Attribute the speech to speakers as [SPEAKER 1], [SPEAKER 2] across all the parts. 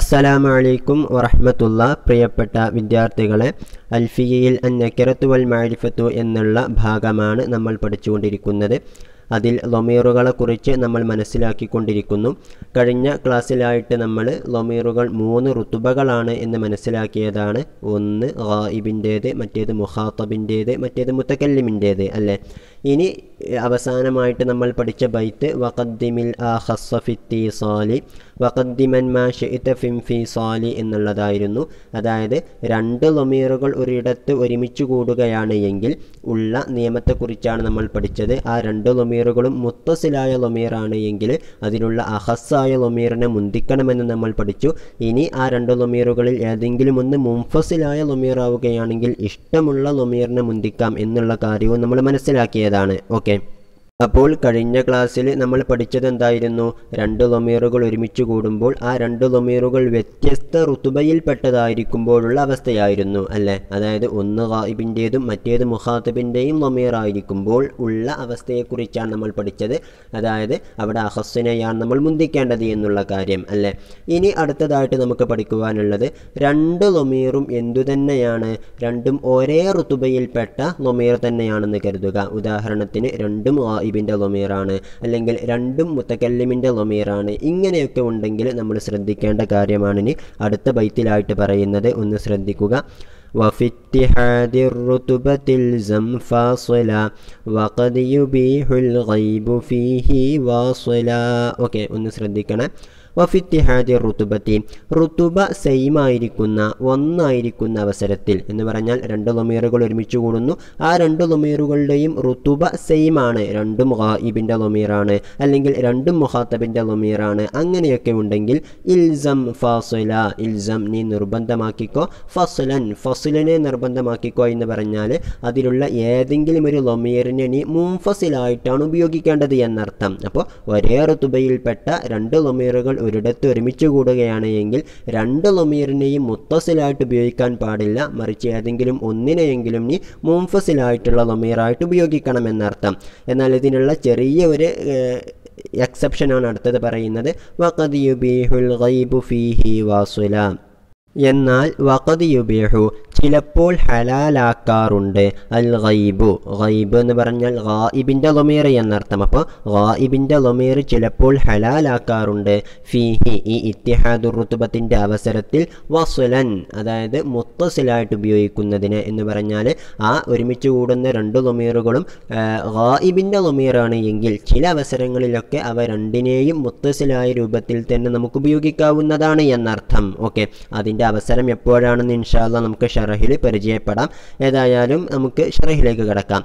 [SPEAKER 1] അസ്സലാമു അലൈക്കും വറഹ്മത്തുള്ള പ്രിയപ്പെട്ട വിദ്യാർത്ഥികളെ അൽഫിയയിൽ അന്നക്കരത്തു വൽ മാരിഫത്തു എന്നുള്ള ഭാഗമാണ് നമ്മൾ പഠിച്ചുകൊണ്ടിരിക്കുന്നത് അതിൽ ലൊമീറുകളെക്കുറിച്ച് നമ്മൾ മനസ്സിലാക്കിക്കൊണ്ടിരിക്കുന്നു കഴിഞ്ഞ ക്ലാസ്സിലായിട്ട് നമ്മൾ ലൊമീറുകൾ മൂന്ന് ഋതുബകളാണ് എന്ന് മനസ്സിലാക്കിയതാണ് ഒന്ന് ഗായിബിൻ്റേത് മറ്റേത് മുഹാത്തബിൻ്റേത് മറ്റേത് മുത്തക്കല്ലിമിൻ്റേത് അല്ലേ ഇനി അവസാനമായിട്ട് നമ്മൾ പഠിച്ച ബൈത്ത് വഖദ്ദിമിൽ ആ ഹസ്സഫിത്തി സാലി വഖദ്ദിമൻ മാ ഷെയ്ത്ത ഫിം സാലി എന്നുള്ളതായിരുന്നു അതായത് രണ്ട് ലൊമീറുകൾ ഒരിടത്ത് ഒരുമിച്ച് കൂടുകയാണ് എങ്കിൽ ഉള്ള നിയമത്തെക്കുറിച്ചാണ് നമ്മൾ പഠിച്ചത് ആ രണ്ട് ലൊമീറുകളും മുത്തസിലായ ലൊമീറാണ് എങ്കിൽ അതിലുള്ള അഹസ്സായ ലൊമീറിനെ മുന്തിക്കണമെന്ന് നമ്മൾ പഠിച്ചു ഇനി ആ രണ്ട് ലൊമീറുകളിൽ ഏതെങ്കിലും ഒന്ന് മുംഫസിലായ ലൊമീറാവുകയാണെങ്കിൽ ഇഷ്ടമുള്ള ലൊമീറിനെ മുന്തിക്കാം എന്നുള്ള കാര്യവും നമ്മൾ മനസ്സിലാക്കിയതാണ് ഓക്കെ അപ്പോൾ കഴിഞ്ഞ ക്ലാസ്സിൽ നമ്മൾ പഠിച്ചത് എന്തായിരുന്നു രണ്ട് ലൊമീറുകൾ ഒരുമിച്ച് കൂടുമ്പോൾ ആ രണ്ട് ലൊമീറുകൾ വ്യത്യസ്ത ഋതുബയിൽപ്പെട്ടതായിരിക്കുമ്പോഴുള്ള അവസ്ഥയായിരുന്നു അല്ലേ അതായത് ഒന്ന് വായിബിൻ്റെതും മറ്റേത് മുഹാത്തബിൻ്റെയും ലൊമീറായിരിക്കുമ്പോൾ ഉള്ള അവസ്ഥയെക്കുറിച്ചാണ് നമ്മൾ പഠിച്ചത് അതായത് അവിടെ അഹസ്സിനെയാണ് നമ്മൾ മുന്തിക്കേണ്ടത് എന്നുള്ള കാര്യം അല്ലേ ഇനി അടുത്തതായിട്ട് നമുക്ക് പഠിക്കുവാനുള്ളത് രണ്ട് ലൊമീറും എന്തു തന്നെയാണ് രണ്ടും ഒരേ ഋതുബയിൽപ്പെട്ട ലൊമീർ തന്നെയാണെന്ന് കരുതുക ഉദാഹരണത്തിന് രണ്ടും മുൻസീബിൻ്റെ ലൊമീറാണ് അല്ലെങ്കിൽ രണ്ടും മുത്തക്കല്ലിമിൻ്റെ ലൊമീറാണ് ഇങ്ങനെയൊക്കെ ഉണ്ടെങ്കിൽ നമ്മൾ ശ്രദ്ധിക്കേണ്ട കാര്യമാണ് ഇനി അടുത്ത ബൈത്തിലായിട്ട് പറയുന്നത് ഒന്ന് ശ്രദ്ധിക്കുക وفي الرتبة الزم فاصلا وقد يبيح الغيب فيه واصلا اوكي ഒന്ന് ശ്രദ്ധിക്കണം വഫിത്തിഹാദി റുത്തുബത്തി റുത്തുബ സെയിമായിരിക്കുന്ന ഒന്നായിരിക്കുന്ന അവസരത്തിൽ എന്ന് പറഞ്ഞാൽ രണ്ട് ലൊമീറുകൾ ഒരുമിച്ച് കൂടുന്നു ആ രണ്ട് ലൊമീറുകളുടെയും റുത്തുബ സെയിമാണ് രണ്ടും ഹായിബിൻ്റെ ലൊമീറാണ് അല്ലെങ്കിൽ രണ്ടും മുഹാത്തബിൻ്റെ ലൊമീറാണ് അങ്ങനെയൊക്കെ ഉണ്ടെങ്കിൽ ഇൽസം ഫാസുല ഇൽസം നീ നിർബന്ധമാക്കിക്കോ ഫസുലൻ ഫസുലിനെ നിർബന്ധമാക്കിക്കോ എന്ന് പറഞ്ഞാൽ അതിലുള്ള ഏതെങ്കിലും ഒരു ലൊമീറിനെ നീ മുംഫസിലായിട്ടാണ് ഉപയോഗിക്കേണ്ടത് എന്നർത്ഥം അപ്പോൾ ഒരേ റുത്തുബയിൽപ്പെട്ട രണ്ട് ലൊമീറുകൾ ഒരിടത്ത് ഒരുമിച്ച് കൂടുകയാണ് എങ്കിൽ രണ്ട് ലമീറിനെയും മുത്തസിലായിട്ട് ഉപയോഗിക്കാൻ പാടില്ല മറിച്ച് ഏതെങ്കിലും ഒന്നിനെയെങ്കിലും നീ മുംഫസിലായിട്ടുള്ള ലമീറായിട്ട് ഉപയോഗിക്കണം എന്നർത്ഥം എന്നാൽ ഇതിനുള്ള ചെറിയ ഒരു എക്സെപ്ഷനാണ് അടുത്തത് പറയുന്നത് വഖദ് യുബീഹുൽ ഗൈബു ഫീഹി വാസുല എന്നാൽ വഖദ് യുബീഹു ചിലപ്പോൾ ഹലാലാക്കാറുണ്ട് അൽ ഗൈബു ഗൈബ് എന്ന് പറഞ്ഞാൽ ഗായിബിൻ്റെ ലൊമീർ എന്നർത്ഥം അപ്പോൾ ഗായിബിൻ്റെ ലൊമീർ ചിലപ്പോൾ ഹലാലാക്കാറുണ്ട് ഫീഹി ഈ ഇത്തിഹാദുർ റുത്തുബത്തിൻ്റെ അവസരത്തിൽ വസുലൻ അതായത് മുത്തസിലായിട്ട് ഉപയോഗിക്കുന്നതിന് എന്ന് പറഞ്ഞാൽ ആ ഒരുമിച്ച് കൂടുന്ന രണ്ട് ലൊമീറുകളും ഗായിബിൻ്റെ ലൊമീറാണ് എങ്കിൽ ചില അവസരങ്ങളിലൊക്കെ അവ രണ്ടിനെയും മുത്തസിലായ രൂപത്തിൽ തന്നെ നമുക്ക് ഉപയോഗിക്കാവുന്നതാണ് എന്നർത്ഥം ഓക്കെ അതിൻ്റെ അതിൻ്റെ അവസരം എപ്പോഴാണെന്ന് ഇൻഷാല്ല നമുക്ക് ഷറഹിൽ പരിചയപ്പെടാം ഏതായാലും നമുക്ക് ഷറഹിലേക്ക് കിടക്കാം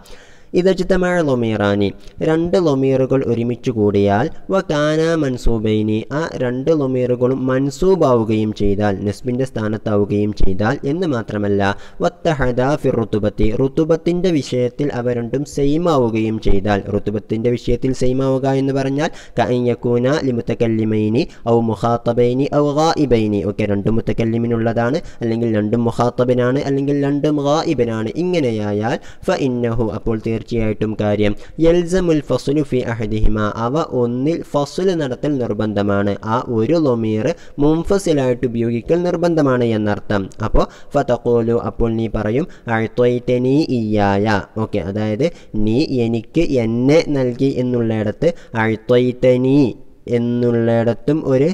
[SPEAKER 1] ഇതജിതമായ ലൊമീറാനി രണ്ട് ലൊമീറുകൾ ഒരുമിച്ച് കൂടിയാൽ വ കാന മൻസൂബൈനി ആ രണ്ട് ലൊമീറുകളും മൻസൂബാവുകയും ചെയ്താൽ നസ്ബിൻ്റെ സ്ഥാനത്താവുകയും ചെയ്താൽ എന്ന് മാത്രമല്ല വത്തഹദ ഫിർ ഋതുബത്തിൻ്റെ വിഷയത്തിൽ അവ രണ്ടും സെയിം ആവുകയും ചെയ്താൽ ഋതുബത്തിൻ്റെ വിഷയത്തിൽ സെയിം ആവുക എന്ന് പറഞ്ഞാൽ കയ്യക്കൂന ലിമുത്തക്കല്ലിമൈനി ഔ മുഹാത്തബൈനി ഔ ഗായിബൈനി ഒക്കെ രണ്ടും മുത്തക്കല്ലിമിനുള്ളതാണ് അല്ലെങ്കിൽ രണ്ടും മുഹാത്തബിനാണ് അല്ലെങ്കിൽ രണ്ടും ഗായിബിനാണ് ഇങ്ങനെയായാൽ ഫ ഇന്നഹു അപ്പോൾ തീർച്ചയായിട്ടും കാര്യം യൽസമുൽ ഫസുലു ഫി അഹദിഹിമ അവ ഒന്നിൽ ഫസുൽ നടത്തൽ നിർബന്ധമാണ് ആ ഒരു ലൊമീർ മുംഫസിലായിട്ട് ഉപയോഗിക്കൽ നിർബന്ധമാണ് എന്നർത്ഥം അപ്പോൾ ഫതക്കോലു അപ്പോൾ നീ പറയും അഴ്ത്തൊയ്റ്റനി ഇയായ ഓക്കെ അതായത് നീ എനിക്ക് എന്നെ നൽകി എന്നുള്ളിടത്ത് അഴ്ത്തൊയ്റ്റനി എന്നുള്ളിടത്തും ഒരു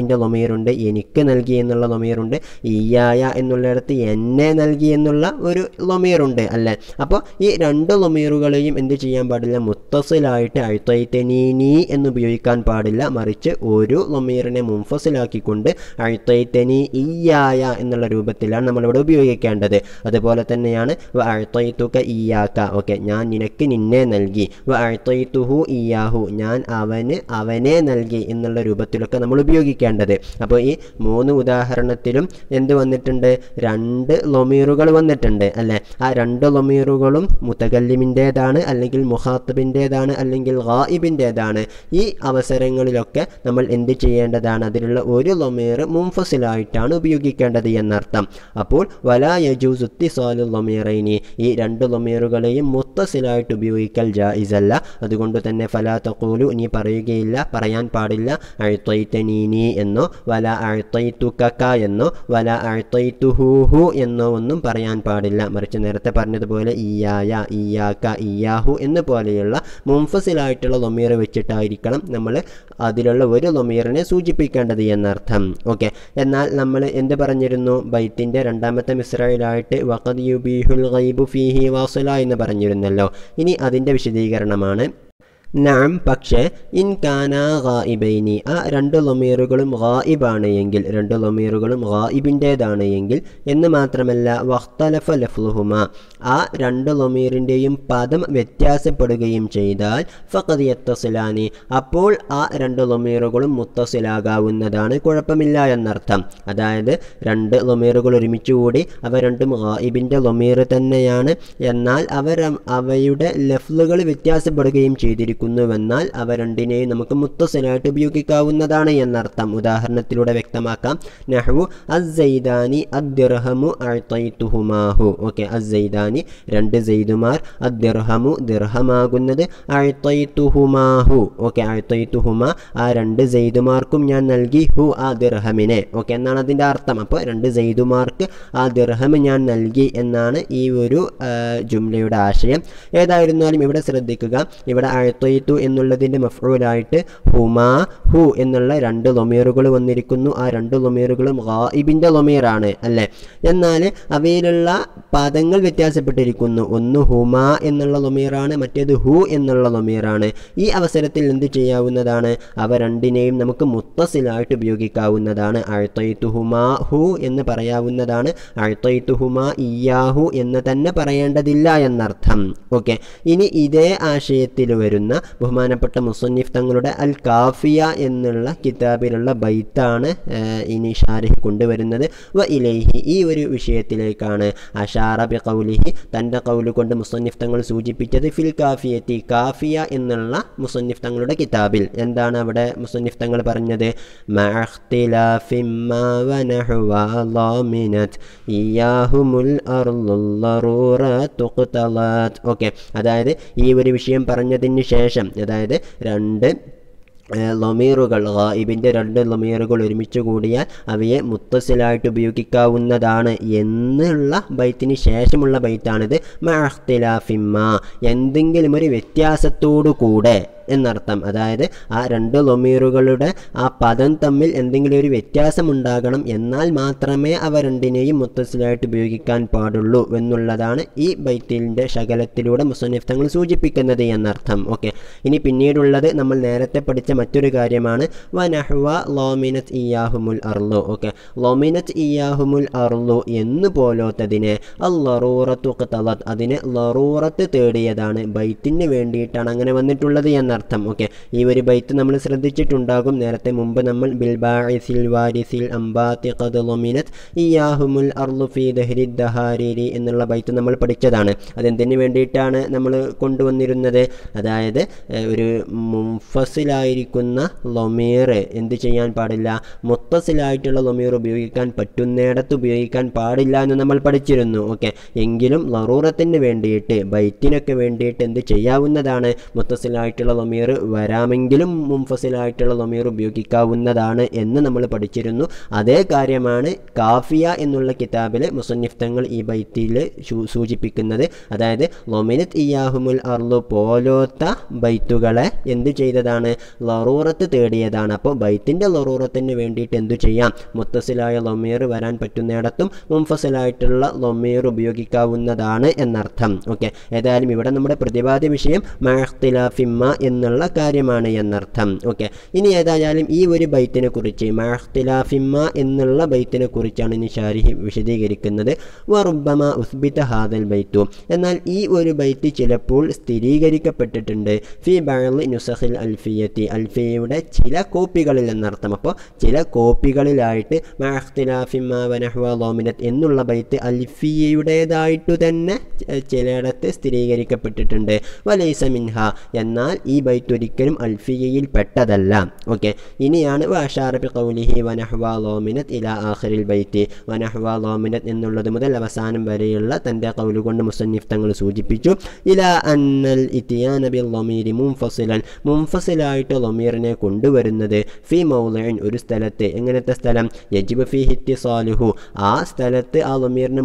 [SPEAKER 1] ഇൻ്റെ ലൊമീറുണ്ട് എനിക്ക് നൽകി എന്നുള്ള ലൊമീറുണ്ട് ഇയായ എന്നുള്ളിടത്ത് എന്നെ നൽകി എന്നുള്ള ഒരു ലൊമീറുണ്ട് അല്ലേ അപ്പോൾ ഈ രണ്ട് ലൊമീറുകളെയും എന്ത് ചെയ്യാൻ പാടില്ല മുത്തസിലായിട്ട് അഴുത്തൈത്തനീനി എന്ന് ഉപയോഗിക്കാൻ പാടില്ല മറിച്ച് ഒരു ലൊമീറിനെ മുംഫസിലാക്കിക്കൊണ്ട് അഴുത്തൈത്തനി ഇയായ എന്നുള്ള രൂപത്തിലാണ് നമ്മളിവിടെ ഉപയോഗിക്കേണ്ടത് അതുപോലെ തന്നെയാണ് വ അഴുത്തൈത്തുക ഇയാക്ക ഓക്കെ ഞാൻ നിനക്ക് നിന്നെ നൽകി വ അഴുത്തൈത്തുഹു ഇയാഹു ഞാൻ അവന് അവനെ നൽകി നൽകി എന്നുള്ള രൂപത്തിലൊക്കെ നമ്മൾ ഉപയോഗിക്കേണ്ടത് അപ്പോൾ ഈ മൂന്ന് ഉദാഹരണത്തിലും എന്ത് വന്നിട്ടുണ്ട് രണ്ട് ലൊമീറുകൾ വന്നിട്ടുണ്ട് അല്ലേ ആ രണ്ട് ലൊമീറുകളും മുത്തകല്ലിമിൻ്റേതാണ് അല്ലെങ്കിൽ മുഹാത്തബിൻ്റേതാണ് അല്ലെങ്കിൽ ഗായിബിൻ്റേതാണ് ഈ അവസരങ്ങളിലൊക്കെ നമ്മൾ എന്ത് ചെയ്യേണ്ടതാണ് അതിലുള്ള ഒരു ലൊമീർ മുംഫസിലായിട്ടാണ് ഉപയോഗിക്കേണ്ടത് എന്നർത്ഥം അപ്പോൾ വലാ യജൂസുത്തി സാലു ലൊമീറൈനി ഈ രണ്ട് ലൊമീറുകളെയും മുത്തസിലായിട്ട് ഉപയോഗിക്കൽ ജായിസല്ല അതുകൊണ്ട് തന്നെ ഫലാ തക്കൂലു ഇനി പറയുകയില്ല പറയാൻ പാടില്ല അഴുത്തൈത്തനീനി എന്നോ വല അഴുത്തൈത്തുക്ക എന്നോ വല അഴുത്തൈത്തുഹൂഹു എന്നോ ഒന്നും പറയാൻ പാടില്ല മറിച്ച് നേരത്തെ പറഞ്ഞതുപോലെ ഇയായ ഇയാക്ക ഇയാഹു എന്ന് പോലെയുള്ള മുംഫസിലായിട്ടുള്ള ലൊമീർ വെച്ചിട്ടായിരിക്കണം നമ്മൾ അതിലുള്ള ഒരു ലൊമീറിനെ സൂചിപ്പിക്കേണ്ടത് എന്നർത്ഥം ഓക്കെ എന്നാൽ നമ്മൾ എന്ത് പറഞ്ഞിരുന്നു ബൈത്തിൻ്റെ രണ്ടാമത്തെ മിസ്രയിലായിട്ട് വഖദ് യുബീഹുൽ ഗൈബു ഫീഹി വാസുല എന്ന് പറഞ്ഞിരുന്നല്ലോ ഇനി അതിൻ്റെ വിശദീകരണമാണ് നാം പക്ഷേ ഇൻകാന ഗായിബൈനി ആ രണ്ട് ലൊമീറുകളും ഗായിബാണ് എങ്കിൽ രണ്ട് ലൊമീറുകളും ഗായിബിൻ്റേതാണ് എങ്കിൽ എന്ന് മാത്രമല്ല വഖ്തലഫ ലഫ്ലുഹുമ ആ രണ്ട് ലൊമീറിൻ്റെയും പദം വ്യത്യാസപ്പെടുകയും ചെയ്താൽ ഫഖദ് യത്തസിലാനി അപ്പോൾ ആ രണ്ട് ലൊമീറുകളും മുത്തസിലാകാവുന്നതാണ് കുഴപ്പമില്ല എന്നർത്ഥം അതായത് രണ്ട് ലൊമീറുകൾ ഒരുമിച്ച് കൂടി അവ രണ്ടും ഗായിബിൻ്റെ ലൊമീർ തന്നെയാണ് എന്നാൽ അവർ അവയുടെ ലഫ്ലുകൾ വ്യത്യാസപ്പെടുകയും ചെയ്തിരിക്കും ഉപയോഗിക്കുന്നുവെന്നാൽ അവ രണ്ടിനെയും നമുക്ക് മുത്തസനായിട്ട് ഉപയോഗിക്കാവുന്നതാണ് എന്നർത്ഥം ഉദാഹരണത്തിലൂടെ വ്യക്തമാക്കാം നഹ്വു അസൈദാനി അദ്ദേഹമു അഴ്ത്തൈത്തുഹുമാഹു ഓക്കെ അസൈദാനി രണ്ട് സെയ്ദുമാർ അദ്ദേഹമു ദിർഹമാകുന്നത് അഴ്ത്തൈത്തുഹുമാഹു ഓക്കെ അഴ്ത്തൈത്തുഹുമ ആ രണ്ട് സെയ്ദുമാർക്കും ഞാൻ നൽകി ഹു ആ ദിർഹമിനെ ഓക്കെ എന്നാണ് അതിൻ്റെ അർത്ഥം അപ്പോൾ രണ്ട് സെയ്ദുമാർക്ക് ആ ദിർഹം ഞാൻ നൽകി എന്നാണ് ഈ ഒരു ജുംലയുടെ ആശയം ഏതായിരുന്നാലും ഇവിടെ ശ്രദ്ധിക്കുക ഇവിടെ അഴുത്ത അഅത്തു എന്നുള്ളതിൻ്റെ മഫ്റൂലായിട്ട് ഹുമാ ഹു എന്നുള്ള രണ്ട് ലൊമീറുകൾ വന്നിരിക്കുന്നു ആ രണ്ട് ലൊമീറുകളും ഗായിബിൻ്റെ ലൊമീറാണ് അല്ലേ എന്നാൽ അവയിലുള്ള പദങ്ങൾ വ്യത്യാസപ്പെട്ടിരിക്കുന്നു ഒന്ന് ഹുമാ എന്നുള്ള ലൊമീറാണ് മറ്റേത് ഹു എന്നുള്ള ലൊമീറാണ് ഈ അവസരത്തിൽ എന്ത് ചെയ്യാവുന്നതാണ് അവ രണ്ടിനെയും നമുക്ക് മുത്തസിലായിട്ട് ഉപയോഗിക്കാവുന്നതാണ് അഴുത്തയിത്തു ഹുമാ ഹു എന്ന് പറയാവുന്നതാണ് അഴുത്തയിത്തു ഹുമാ ഇയാഹു എന്ന് തന്നെ പറയേണ്ടതില്ല എന്നർത്ഥം ഓക്കെ ഇനി ഇതേ ആശയത്തിൽ വരുന്ന ബഹുമാനപ്പെട്ട മുസന്നിഫ് തങ്ങളുടെ അൽ കാഫിയ എന്നുള്ള കിതാബിലുള്ള ബൈത്താണ് ഇനി ഷാരിഹ് കൊണ്ടുവരുന്നത് വ ഇലേഹി ഈ ഒരു വിഷയത്തിലേക്കാണ് അഷാറബി കൗലിഹി തൻ്റെ കൗലു കൊണ്ട് മുസന്നിഫ് തങ്ങൾ സൂചിപ്പിച്ചത് ഫിൽ കാഫിയത്തി കാഫിയ എന്നുള്ള മുസന്നിഫ് തങ്ങളുടെ കിതാബിൽ എന്താണ് അവിടെ മുസന്നിഫ് തങ്ങൾ പറഞ്ഞത് ഓക്കെ അതായത് ഈ ഒരു വിഷയം പറഞ്ഞതിന് ശേഷം ശേഷം അതായത് രണ്ട് ലൊമീറുകൾ ഗായിബിൻ്റെ രണ്ട് ലൊമീറുകൾ ഒരുമിച്ച് കൂടിയാൽ അവയെ മുത്തസിലായിട്ട് ഉപയോഗിക്കാവുന്നതാണ് എന്നുള്ള ബൈത്തിന് ശേഷമുള്ള ബൈത്താണിത് മഹ്തിലാഫിമ്മ എന്തെങ്കിലും ഒരു വ്യത്യാസത്തോടു കൂടെ എന്നർത്ഥം അതായത് ആ രണ്ട് ലൊമീറുകളുടെ ആ പദം തമ്മിൽ എന്തെങ്കിലും ഒരു ഉണ്ടാകണം എന്നാൽ മാത്രമേ അവ രണ്ടിനെയും മുത്തസിലായിട്ട് ഉപയോഗിക്കാൻ പാടുള്ളൂ എന്നുള്ളതാണ് ഈ ബൈത്തിലിൻ്റെ ശകലത്തിലൂടെ മുസന്നിഫ് തങ്ങൾ സൂചിപ്പിക്കുന്നത് എന്നർത്ഥം ഓക്കെ ഇനി പിന്നീടുള്ളത് നമ്മൾ നേരത്തെ പഠിച്ച മറ്റൊരു കാര്യമാണ് നഹ്വ ലോമിനത്ത് ഇയാഹുമുൽ അർലു ഓക്കെ ലൊമിനത്ത് ഇയാഹുമുൽ അർലു എന്ന് പോലോത്തതിനെ അല്ലറൂറത്തു തലത്ത് അതിനെ ലറൂറത്ത് തേടിയതാണ് ബൈത്തിന് വേണ്ടിയിട്ടാണ് അങ്ങനെ വന്നിട്ടുള്ളത് എന്നർത്ഥം എന്നർത്ഥം ഓക്കെ ഈ ഒരു ബൈത്ത് നമ്മൾ ശ്രദ്ധിച്ചിട്ടുണ്ടാകും നേരത്തെ മുമ്പ് നമ്മൾ ബിൽബാഇസിൽ വാരിസിൽ അംബാത്തി ദഹാരിരി എന്നുള്ള ബൈത്ത് നമ്മൾ പഠിച്ചതാണ് അതെന്തിനു വേണ്ടിയിട്ടാണ് നമ്മൾ കൊണ്ടുവന്നിരുന്നത് അതായത് ഒരു മുഫസിലായിരിക്കുന്ന ലൊമീർ എന്ത് ചെയ്യാൻ പാടില്ല മുത്തസിലായിട്ടുള്ള ലൊമീർ ഉപയോഗിക്കാൻ പറ്റുന്നിടത്ത് ഉപയോഗിക്കാൻ പാടില്ല എന്ന് നമ്മൾ പഠിച്ചിരുന്നു ഓക്കെ എങ്കിലും ലറൂറത്തിന് വേണ്ടിയിട്ട് ബൈറ്റിനൊക്കെ വേണ്ടിയിട്ട് എന്ത് ചെയ്യാവുന്നതാണ് മുത്തസിലായിട്ടുള്ള ദമീർ വരാമെങ്കിലും മുംഫസിലായിട്ടുള്ള ദമീർ ഉപയോഗിക്കാവുന്നതാണ് എന്ന് നമ്മൾ പഠിച്ചിരുന്നു അതേ കാര്യമാണ് കാഫിയ എന്നുള്ള കിതാബിൽ മുസന്നിഫ് തങ്ങൾ ഈ ബൈത്തിയിൽ സൂചിപ്പിക്കുന്നത് അതായത് ലൊമിനത്ത് ഇയാഹുമുൽ അർലു പോലോത്ത ബൈത്തുകളെ എന്തു ചെയ്തതാണ് ലറൂറത്ത് തേടിയതാണ് അപ്പോൾ ബൈത്തിൻ്റെ ലറൂറത്തിന് വേണ്ടിയിട്ട് എന്തു ചെയ്യാം മുത്തസിലായ ലൊമീർ വരാൻ പറ്റുന്നിടത്തും മുംഫസിലായിട്ടുള്ള ലൊമീർ ഉപയോഗിക്കാവുന്നതാണ് എന്നർത്ഥം ഓക്കെ ഏതായാലും ഇവിടെ നമ്മുടെ പ്രതിപാദ്യ വിഷയം മഹ്തിലാഫിമ്മ എന്ന് എന്നുള്ള കാര്യമാണ് എന്നർത്ഥം ഓക്കെ ഇനി ഏതായാലും ഈ ഒരു ബൈത്തിനെ കുറിച്ച് മഹ്തിലാഫിമ്മ എന്നുള്ള ബൈത്തിനെ കുറിച്ചാണ് ഇനി ഷാരിഹി വിശദീകരിക്കുന്നത് വറുബമ ഉസ്ബിത ഹാദൽ ബൈത്തു എന്നാൽ ഈ ഒരു ബൈത്ത് ചിലപ്പോൾ സ്ഥിരീകരിക്കപ്പെട്ടിട്ടുണ്ട് ഫി ബഴൽ നുസഹിൽ അൽഫിയത്തി അൽഫിയയുടെ ചില കോപ്പികളിൽ എന്നർത്ഥം അപ്പോൾ ചില കോപ്പികളിലായിട്ട് മഹ്തിലാഫിമ്മ വനഹ്വ ലോമിനത്ത് എന്നുള്ള ബൈത്ത് അൽഫിയയുടേതായിട്ടു തന്നെ ചിലയിടത്ത് സ്ഥിരീകരിക്കപ്പെട്ടിട്ടുണ്ട് വലൈസ മിൻഹ എന്നാൽ ഈ ബൈത്ത് ഒരിക്കലും അൽഫിയയിൽ പെട്ടതല്ല ഓക്കെ ഇനിയാണ് വാഷാറബി കൗലിഹി വനഹ്വാ ലോമിനത്ത് ഇല ആഖിറിൽ ബൈറ്റ് വനഹ്വാ ലോമിനത്ത് എന്നുള്ളത് മുതൽ അവസാനം വരെയുള്ള തൻ്റെ കൗലുകൊണ്ട് മുസന്നിഫ് തങ്ങൾ സൂചിപ്പിച്ചു ഇല അന്നൽ ഇത്തിയാൻ നബി ലൊമീരി മുംഫസിലൻ മുംഫസിലായിട്ട് ലൊമീറിനെ കൊണ്ടുവരുന്നത് ഫി മൗലൻ ഒരു സ്ഥലത്ത് എങ്ങനത്തെ സ്ഥലം യജിബ് ഫി ഹിറ്റി സാലുഹു ആ സ്ഥലത്ത് ആ ലൊമീറിനെ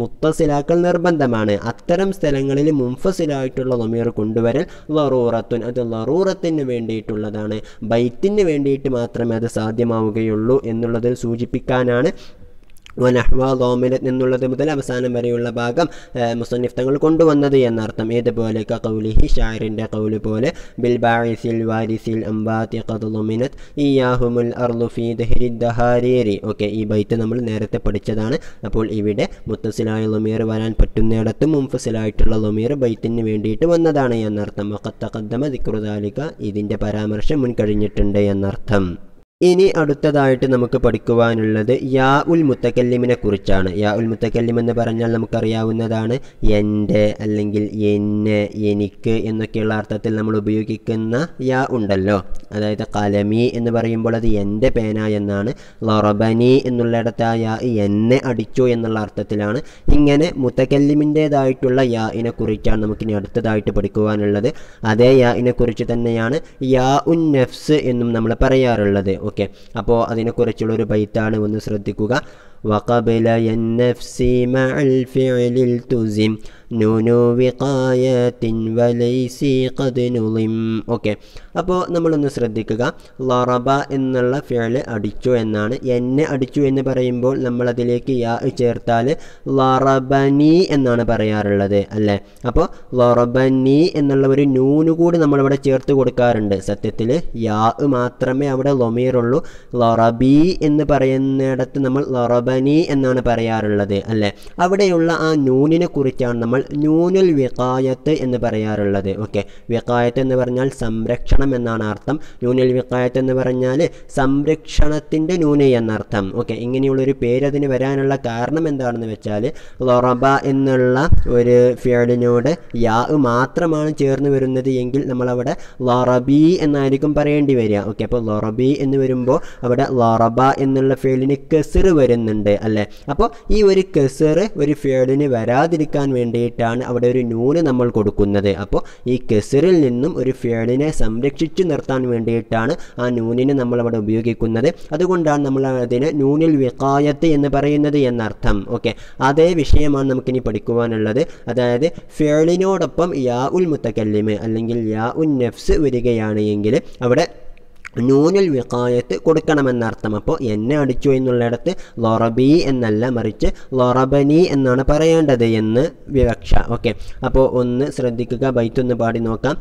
[SPEAKER 1] മുത്തസിലാക്കൽ നിർബന്ധമാണ് അത്തരം സ്ഥലങ്ങളിൽ മുംഫസിലായിട്ടുള്ള ലൊമീർ കൊണ്ടുവരൽ വറൂറത്തുൻ അത് ലറൂറത്തിന് വേണ്ടിയിട്ടുള്ളതാണ് ബൈത്തിന് വേണ്ടിയിട്ട് മാത്രമേ അത് സാധ്യമാവുകയുള്ളൂ എന്നുള്ളത് സൂചിപ്പിക്കാനാണ് വനഹ്വാ നിന്നുള്ളത് മുതൽ അവസാനം വരെയുള്ള ഭാഗം മുസന്നിഫ് തങ്ങൾ കൊണ്ടുവന്നത് എന്നർത്ഥം ഏതുപോലെ കൗലിഹി ഷാറിൻ്റെ കൗല് പോലെ ബിൽബാഇസിൽ വാരിസിൽ അംബാത്തി കതുലുമിനത്ത് അർലുഫി ദഹരി ദഹാരേരി ഓക്കെ ഈ ബൈത്ത് നമ്മൾ നേരത്തെ പഠിച്ചതാണ് അപ്പോൾ ഇവിടെ മുത്തസിലായ ലൊമീർ വരാൻ പറ്റുന്നിടത്ത് മുംഫസിലായിട്ടുള്ള ലൊമീർ ബൈത്തിന് വേണ്ടിയിട്ട് വന്നതാണ് എന്നർത്ഥം വക്കത്തക്കദ്ദമ ദിക്റുദാലിക ഇതിൻ്റെ പരാമർശം മുൻകഴിഞ്ഞിട്ടുണ്ട് എന്നർത്ഥം ഇനി അടുത്തതായിട്ട് നമുക്ക് പഠിക്കുവാനുള്ളത് യാ ഉൽ മുത്തക്കല്ലിമിനെ കുറിച്ചാണ് യാ ഉൽ മുത്തക്കല്ലിം എന്ന് പറഞ്ഞാൽ നമുക്കറിയാവുന്നതാണ് എൻ്റെ അല്ലെങ്കിൽ എന്നെ എനിക്ക് എന്നൊക്കെയുള്ള അർത്ഥത്തിൽ നമ്മൾ ഉപയോഗിക്കുന്ന യാ ഉണ്ടല്ലോ അതായത് കലമി എന്ന് പറയുമ്പോൾ അത് എൻ്റെ പേന എന്നാണ് ലറബനി എന്നുള്ളിടത്ത് ആ യാ എന്നെ അടിച്ചു എന്നുള്ള അർത്ഥത്തിലാണ് ഇങ്ങനെ മുത്തക്കല്ലിമിൻ്റേതായിട്ടുള്ള യാ ഇനെ കുറിച്ചാണ് നമുക്കിനി അടുത്തതായിട്ട് പഠിക്കുവാനുള്ളത് അതേ യാ കുറിച്ച് തന്നെയാണ് യാ ഉൻ നഫ്സ് എന്നും നമ്മൾ പറയാറുള്ളത് ഓക്കെ അപ്പോൾ അതിനെക്കുറിച്ചുള്ള ഒരു ഒന്ന് ശ്രദ്ധിക്കുക وقبل النفس مع الفعل التزم നൂനു وقايات വലൈസി قد نظم اوكي അപ്പോൾ നമ്മളൊന്ന് ശ്രദ്ധിക്കുക ലറബ എന്നുള്ള ഫേള് അടിച്ചു എന്നാണ് എന്നെ അടിച്ചു എന്ന് പറയുമ്പോൾ നമ്മളതിലേക്ക് യാ ചേർത്താൽ ലറബനി എന്നാണ് പറയാറുള്ളത് അല്ലേ അപ്പോൾ ലറബനി എന്നുള്ള ഒരു നൂനുകൂടി കൂടി നമ്മളിവിടെ ചേർത്ത് കൊടുക്കാറുണ്ട് സത്യത്തിൽ യാ മാത്രമേ അവിടെ ലൊമീറുള്ളൂ ലറബി എന്ന് പറയുന്നിടത്ത് നമ്മൾ ലറബ ബനി എന്നാണ് പറയാറുള്ളത് അല്ലേ അവിടെയുള്ള ആ നൂനിനെ കുറിച്ചാണ് നമ്മൾ നൂനുൽ വിക്കായത്ത് എന്ന് പറയാറുള്ളത് ഓക്കെ വിക്കായത്ത് എന്ന് പറഞ്ഞാൽ സംരക്ഷണം എന്നാണ് അർത്ഥം നൂനുൽ വിക്കായത്ത് എന്ന് പറഞ്ഞാൽ സംരക്ഷണത്തിൻ്റെ നൂനെ എന്നർത്ഥം ഓക്കെ ഇങ്ങനെയുള്ളൊരു പേര് അതിന് വരാനുള്ള കാരണം എന്താണെന്ന് വെച്ചാൽ ലൊറബ എന്നുള്ള ഒരു ഫിയലിനോട് യാ മാത്രമാണ് ചേർന്ന് വരുന്നത് എങ്കിൽ നമ്മളവിടെ ലൊറബി എന്നായിരിക്കും പറയേണ്ടി വരിക ഓക്കെ അപ്പോൾ ലൊറബി എന്ന് വരുമ്പോൾ അവിടെ ലൊറബ എന്നുള്ള ഫീൽഡിന് കെസിർ വരുന്നുണ്ട് ഉണ്ട് അല്ലേ അപ്പോൾ ഈ ഒരു കെസർ ഒരു ഫേഡിന് വരാതിരിക്കാൻ വേണ്ടിയിട്ടാണ് അവിടെ ഒരു നൂന് നമ്മൾ കൊടുക്കുന്നത് അപ്പോൾ ഈ കെസറിൽ നിന്നും ഒരു ഫേഡിനെ സംരക്ഷിച്ചു നിർത്താൻ വേണ്ടിയിട്ടാണ് ആ നൂനിനെ നമ്മൾ അവിടെ ഉപയോഗിക്കുന്നത് അതുകൊണ്ടാണ് നമ്മൾ അതിനെ നൂനിൽ വിക്കായത്ത് എന്ന് പറയുന്നത് എന്നർത്ഥം ഓക്കെ അതേ വിഷയമാണ് നമുക്കിനി പഠിക്കുവാനുള്ളത് അതായത് ഫേളിനോടൊപ്പം യാ ഉൽ മുത്തക്കല്ലിമ് അല്ലെങ്കിൽ യാ ഉൻ നെഫ്സ് വരികയാണ് എങ്കിൽ അവിടെ നൂനുൽ വിക്കായത്ത് കൊടുക്കണമെന്നർത്ഥം അപ്പോൾ എന്നെ അടിച്ചു എന്നുള്ളിടത്ത് ലൊറബി എന്നല്ല മറിച്ച് ലൊറബനി എന്നാണ് പറയേണ്ടത് എന്ന് വിവക്ഷ ഓക്കെ അപ്പോൾ ഒന്ന് ശ്രദ്ധിക്കുക ബൈത്തൊന്ന് പാടി നോക്കാം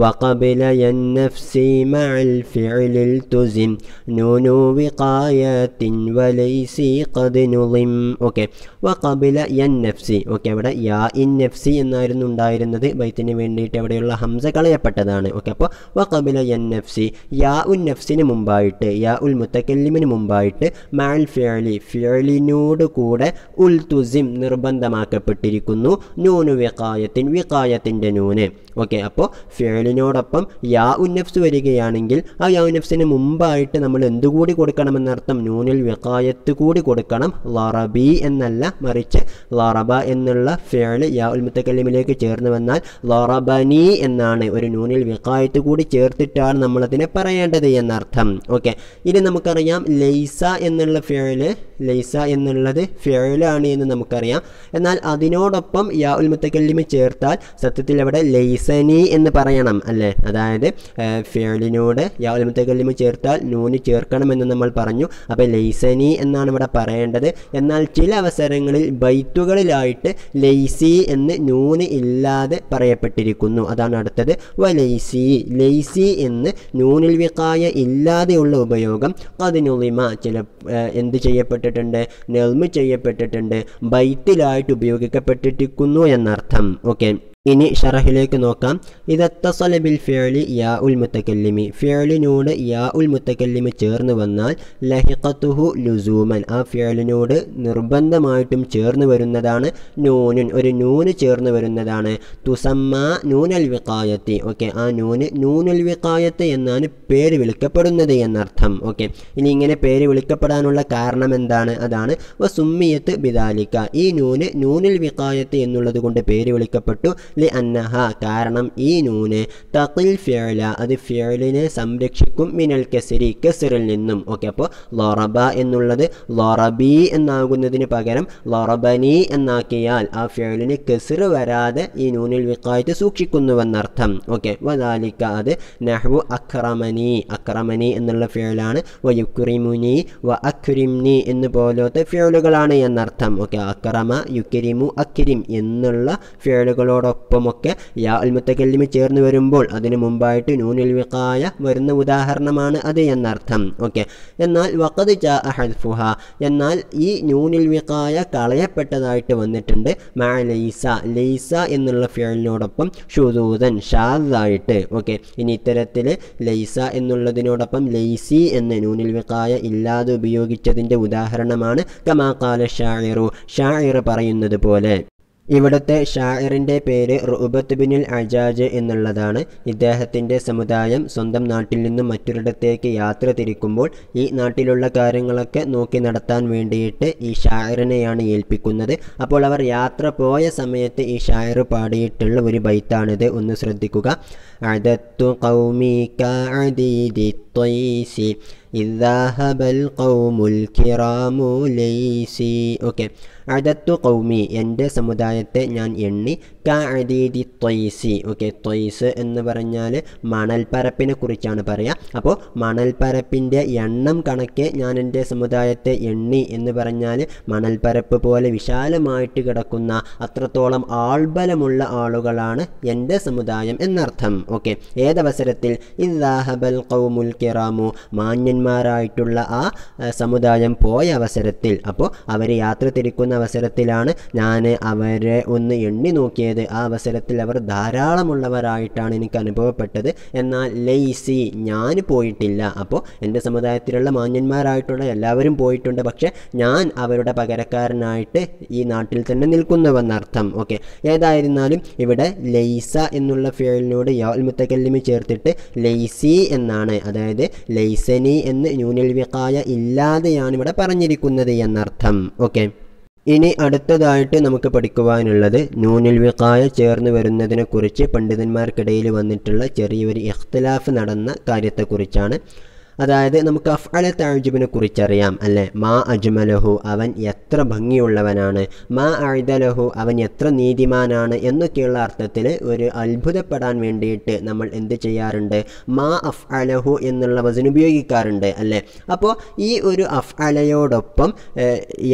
[SPEAKER 1] وقبل النفس مع الفعل التزم نون وقايات وليس قد نظم اوكي وقبل എൻ اوكي ഓക്കെ അവിടെ യാ ഇൻ നഫ്സി എന്നായിരുന്നു ഉണ്ടായിരുന്നത് ബൈത്തിന് വേണ്ടിയിട്ട് അവിടെയുള്ള ഹംസ കളയപ്പെട്ടതാണ് ഓക്കെ അപ്പോൾ വക്കബില എൻ നഫ്സി യാ ഉൻ നഫ്സിന് മുമ്പായിട്ട് യാ ഉൽ മുത്തക്കല്ലിമിന് മുമ്പായിട്ട് മാൽ ഫിയലി ഫിയലിനോട് കൂടെ ഉൽ തുസിം നിർബന്ധമാക്കപ്പെട്ടിരിക്കുന്നു നൂന വിക്കായത്തിൻ വിക്കായത്തിൻ്റെ നൂന് ഓക്കെ അപ്പോൾ ഫേലിനോടൊപ്പം യാ ഉന്നഫ്സ് വരികയാണെങ്കിൽ ആ യാ ഉന്നഫ്സിന് മുമ്പായിട്ട് നമ്മൾ എന്തുകൂടി കൊടുക്കണമെന്നർത്ഥം നൂനിൽ വെക്കായത്ത് കൂടി കൊടുക്കണം ലറബി എന്നല്ല മറിച്ച് ലറബ എന്നുള്ള ഫേള് യാ ഉൽമുത്തക്കല്ലിമിലേക്ക് ചേർന്ന് വന്നാൽ ലറബനി എന്നാണ് ഒരു നൂനിൽ വെക്കായത്ത് കൂടി ചേർത്തിട്ടാണ് നമ്മളതിനെ പറയേണ്ടത് എന്നർത്ഥം ഓക്കെ ഇനി നമുക്കറിയാം ലൈസ എന്നുള്ള ഫേള് ലൈസ എന്നുള്ളത് ഫേളാണ് എന്ന് നമുക്കറിയാം എന്നാൽ അതിനോടൊപ്പം യാ ഉൽമുത്തക്കല്ലിമി ചേർത്താൽ സത്യത്തിൽ അവിടെ ലൈസ യസനി എന്ന് പറയണം അല്ലേ അതായത് ഫേളിനോട് യാവലമത്തേക്കല്ലിമ ചേർത്താൽ നൂന് എന്ന് നമ്മൾ പറഞ്ഞു അപ്പോൾ ലൈസനി എന്നാണ് ഇവിടെ പറയേണ്ടത് എന്നാൽ ചില അവസരങ്ങളിൽ ബൈത്തുകളിലായിട്ട് ലൈസി എന്ന് നൂന് ഇല്ലാതെ പറയപ്പെട്ടിരിക്കുന്നു അതാണ് അടുത്തത് വ ലൈസി ലൈസി എന്ന് നൂനിൽ വിക്കായ ഇല്ലാതെയുള്ള ഉപയോഗം അതിനുളിമ ചില എന്ത് ചെയ്യപ്പെട്ടിട്ടുണ്ട് നെൽമ് ചെയ്യപ്പെട്ടിട്ടുണ്ട് ബൈത്തിലായിട്ട് ഉപയോഗിക്കപ്പെട്ടിരിക്കുന്നു എന്നർത്ഥം ഓക്കെ ഇനി ഷറഹിലേക്ക് നോക്കാം ഇതത്തസല ബിൽ ഫിയലി യാ ഉൽ മുത്തക്കല്ലിമി ഫിയലിനോട് യാ ഉൽ മുത്തക്കല്ലിമി ചേർന്ന് വന്നാൽ ലഹിഖത്തുഹു ലുസൂമൻ ആ ഫിയലിനോട് നിർബന്ധമായിട്ടും ചേർന്ന് വരുന്നതാണ് നൂനുൻ ഒരു നൂന് ചേർന്ന് വരുന്നതാണ് തുസമ്മ നൂനൽ വിക്കായത്തി ഓക്കെ ആ നൂന് നൂനൽ വിക്കായത്ത് എന്നാണ് പേര് വിളിക്കപ്പെടുന്നത് എന്നർത്ഥം ഓക്കെ ഇനി ഇങ്ങനെ പേര് വിളിക്കപ്പെടാനുള്ള കാരണം എന്താണ് അതാണ് സുമ്മിയത്ത് ബിദാലിക്ക ഈ നൂന് നൂനൽ വിക്കായത്ത് എന്നുള്ളത് കൊണ്ട് പേര് വിളിക്കപ്പെട്ടു ലി കാരണം ഈ നൂന് തഖിൽ ഫിയല അത് ഫിയലിനെ സംരക്ഷിക്കും മിനൽ കെസരി കെസറിൽ നിന്നും ഓക്കെ അപ്പോൾ ലോറബ എന്നുള്ളത് ലോറബി എന്നാകുന്നതിന് പകരം ലോറബനി എന്നാക്കിയാൽ ആ ഫിയലിന് കെസർ വരാതെ ഈ നൂനിൽ വിക്കായത്ത് സൂക്ഷിക്കുന്നുവെന്നർത്ഥം ഓക്കെ വദാലിക്ക അത് നഹ്വു അക്രമനി അക്രമനി എന്നുള്ള ഫിയലാണ് വയുക്രിമുനി വ അക്രിംനി എന്ന് പോലത്തെ ഫിയലുകളാണ് എന്നർത്ഥം ഓക്കെ അക്രമ യുക്രിമു അക്രിം എന്നുള്ള ഫിയലുകളോടൊപ്പം ഒപ്പമൊക്കെ യാ അൽമുത്തക്കല്ലിമി ചേർന്ന് വരുമ്പോൾ അതിനു മുമ്പായിട്ട് നൂനിൽ വിക്കായ വരുന്ന ഉദാഹരണമാണ് അത് എന്നർത്ഥം ഓക്കെ എന്നാൽ വക്കത് ചാ എന്നാൽ ഈ നൂനിൽ വിക്കായ കളയപ്പെട്ടതായിട്ട് വന്നിട്ടുണ്ട് മാ ലൈസ ലൈസ എന്നുള്ള ഫിയലിനോടൊപ്പം ഷുദൂതൻ ഷാദായിട്ട് ഓക്കെ ഇനി ഇത്തരത്തിൽ ലൈസ എന്നുള്ളതിനോടൊപ്പം ലൈസി എന്ന നൂനിൽ വിക്കായ ഇല്ലാതെ ഉപയോഗിച്ചതിൻ്റെ ഉദാഹരണമാണ് കമാ കാല ഷായിറു പറയുന്നത് പോലെ ഇവിടുത്തെ ഷായറിൻ്റെ പേര് റുബത്ത് ബിനിൽ അജാജ് എന്നുള്ളതാണ് ഇദ്ദേഹത്തിൻ്റെ സമുദായം സ്വന്തം നാട്ടിൽ നിന്നും മറ്റൊരിടത്തേക്ക് യാത്ര തിരിക്കുമ്പോൾ ഈ നാട്ടിലുള്ള കാര്യങ്ങളൊക്കെ നോക്കി നടത്താൻ വേണ്ടിയിട്ട് ഈ ഷായറിനെയാണ് ഏൽപ്പിക്കുന്നത് അപ്പോൾ അവർ യാത്ര പോയ സമയത്ത് ഈ ഷായർ പാടിയിട്ടുള്ള ഒരു ബൈത്താണിത് ഒന്ന് ശ്രദ്ധിക്കുക അദത്തു കൗമിക إذ ذاهب القوم الكرام ليسي ഓക്കെ അഴത്തു കൗമി എൻ്റെ സമുദായത്തെ ഞാൻ എണ്ണി കഅദീദി ഓക്കെ തൊയ്സ് എന്ന് പറഞ്ഞാൽ മണൽപ്പരപ്പിനെ കുറിച്ചാണ് പറയുക അപ്പോൾ മണൽപ്പരപ്പിൻ്റെ എണ്ണം കണക്ക് ഞാൻ എൻ്റെ സമുദായത്തെ എണ്ണി എന്ന് പറഞ്ഞാൽ മണൽപ്പരപ്പ് പോലെ വിശാലമായിട്ട് കിടക്കുന്ന അത്രത്തോളം ആൾബലമുള്ള ആളുകളാണ് എൻ്റെ സമുദായം എന്നർത്ഥം ഓക്കെ ഏതവസരത്തിൽ ഇദാഹബൽ കൗമുൽ കിറാമു മാന്യന്മാരായിട്ടുള്ള ആ സമുദായം പോയ അവസരത്തിൽ അപ്പോൾ അവർ യാത്ര തിരിക്കുന്ന അവസരത്തിലാണ് ഞാൻ അവരെ ഒന്ന് എണ്ണി നോക്കിയത് തുടങ്ങിയത് ആ അവസരത്തിൽ അവർ ധാരാളമുള്ളവരായിട്ടാണ് എനിക്ക് അനുഭവപ്പെട്ടത് എന്നാൽ ലൈസി ഞാൻ പോയിട്ടില്ല അപ്പോൾ എൻ്റെ സമുദായത്തിലുള്ള മാന്യന്മാരായിട്ടുള്ള എല്ലാവരും പോയിട്ടുണ്ട് പക്ഷേ ഞാൻ അവരുടെ പകരക്കാരനായിട്ട് ഈ നാട്ടിൽ തന്നെ നിൽക്കുന്നുവെന്നർത്ഥം ഓക്കെ ഏതായിരുന്നാലും ഇവിടെ ലൈസ എന്നുള്ള ഫേലിനോട് യാൽ മുത്തക്കല്ലിമി ചേർത്തിട്ട് ലൈസി എന്നാണ് അതായത് ലൈസനി എന്ന് ന്യൂനൽ ഇല്ലാതെയാണ് ഇവിടെ പറഞ്ഞിരിക്കുന്നത് എന്നർത്ഥം ഓക്കെ ഇനി അടുത്തതായിട്ട് നമുക്ക് പഠിക്കുവാനുള്ളത് നൂനിൽ വിക്കായ ചേർന്ന് വരുന്നതിനെക്കുറിച്ച് പണ്ഡിതന്മാർക്കിടയിൽ വന്നിട്ടുള്ള ചെറിയൊരു ഇഖ്തലാഫ് നടന്ന കാര്യത്തെക്കുറിച്ചാണ് അതായത് നമുക്ക് അഫ്അല താജിബിനെ കുറിച്ചറിയാം അല്ലേ മാ അജ്മലഹു അവൻ എത്ര ഭംഗിയുള്ളവനാണ് മാ അഴുതലഹു അവൻ എത്ര നീതിമാനാണ് എന്നൊക്കെയുള്ള അർത്ഥത്തിൽ ഒരു അത്ഭുതപ്പെടാൻ വേണ്ടിയിട്ട് നമ്മൾ എന്ത് ചെയ്യാറുണ്ട് മാ അഫ് അലഹു എന്നുള്ള വചന ഉപയോഗിക്കാറുണ്ട് അല്ലേ അപ്പോൾ ഈ ഒരു അഫ് അലയോടൊപ്പം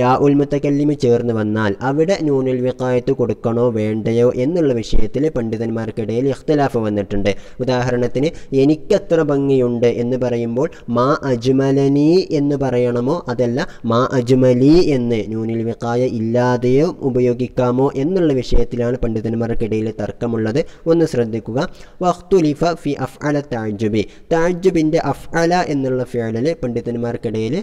[SPEAKER 1] യാ ഉൽമുത്തക്കല്ലിമ് ചേർന്ന് വന്നാൽ അവിടെ നൂനുൽ വിക്കായത്ത് കൊടുക്കണോ വേണ്ടയോ എന്നുള്ള വിഷയത്തിൽ പണ്ഡിതന്മാർക്കിടയിൽ ഇഖ്തലാഫ് വന്നിട്ടുണ്ട് ഉദാഹരണത്തിന് എനിക്കത്ര ഭംഗിയുണ്ട് എന്ന് പറയുമ്പോൾ മാ അജ്മലനി എന്ന് പറയണമോ അതല്ല മാ അജ്മലി എന്ന് ന്യൂനിൽ വിക്കായ ഇല്ലാതെയോ ഉപയോഗിക്കാമോ എന്നുള്ള വിഷയത്തിലാണ് പണ്ഡിതന്മാർക്കിടയിൽ തർക്കമുള്ളത് ഒന്ന് ശ്രദ്ധിക്കുക വഖ്തുലിഫ ഫി അഫ് അല താജുബി താജുബിൻ്റെ അഫ് അല എന്നുള്ള ഫിയലിൽ പണ്ഡിതന്മാർക്കിടയിൽ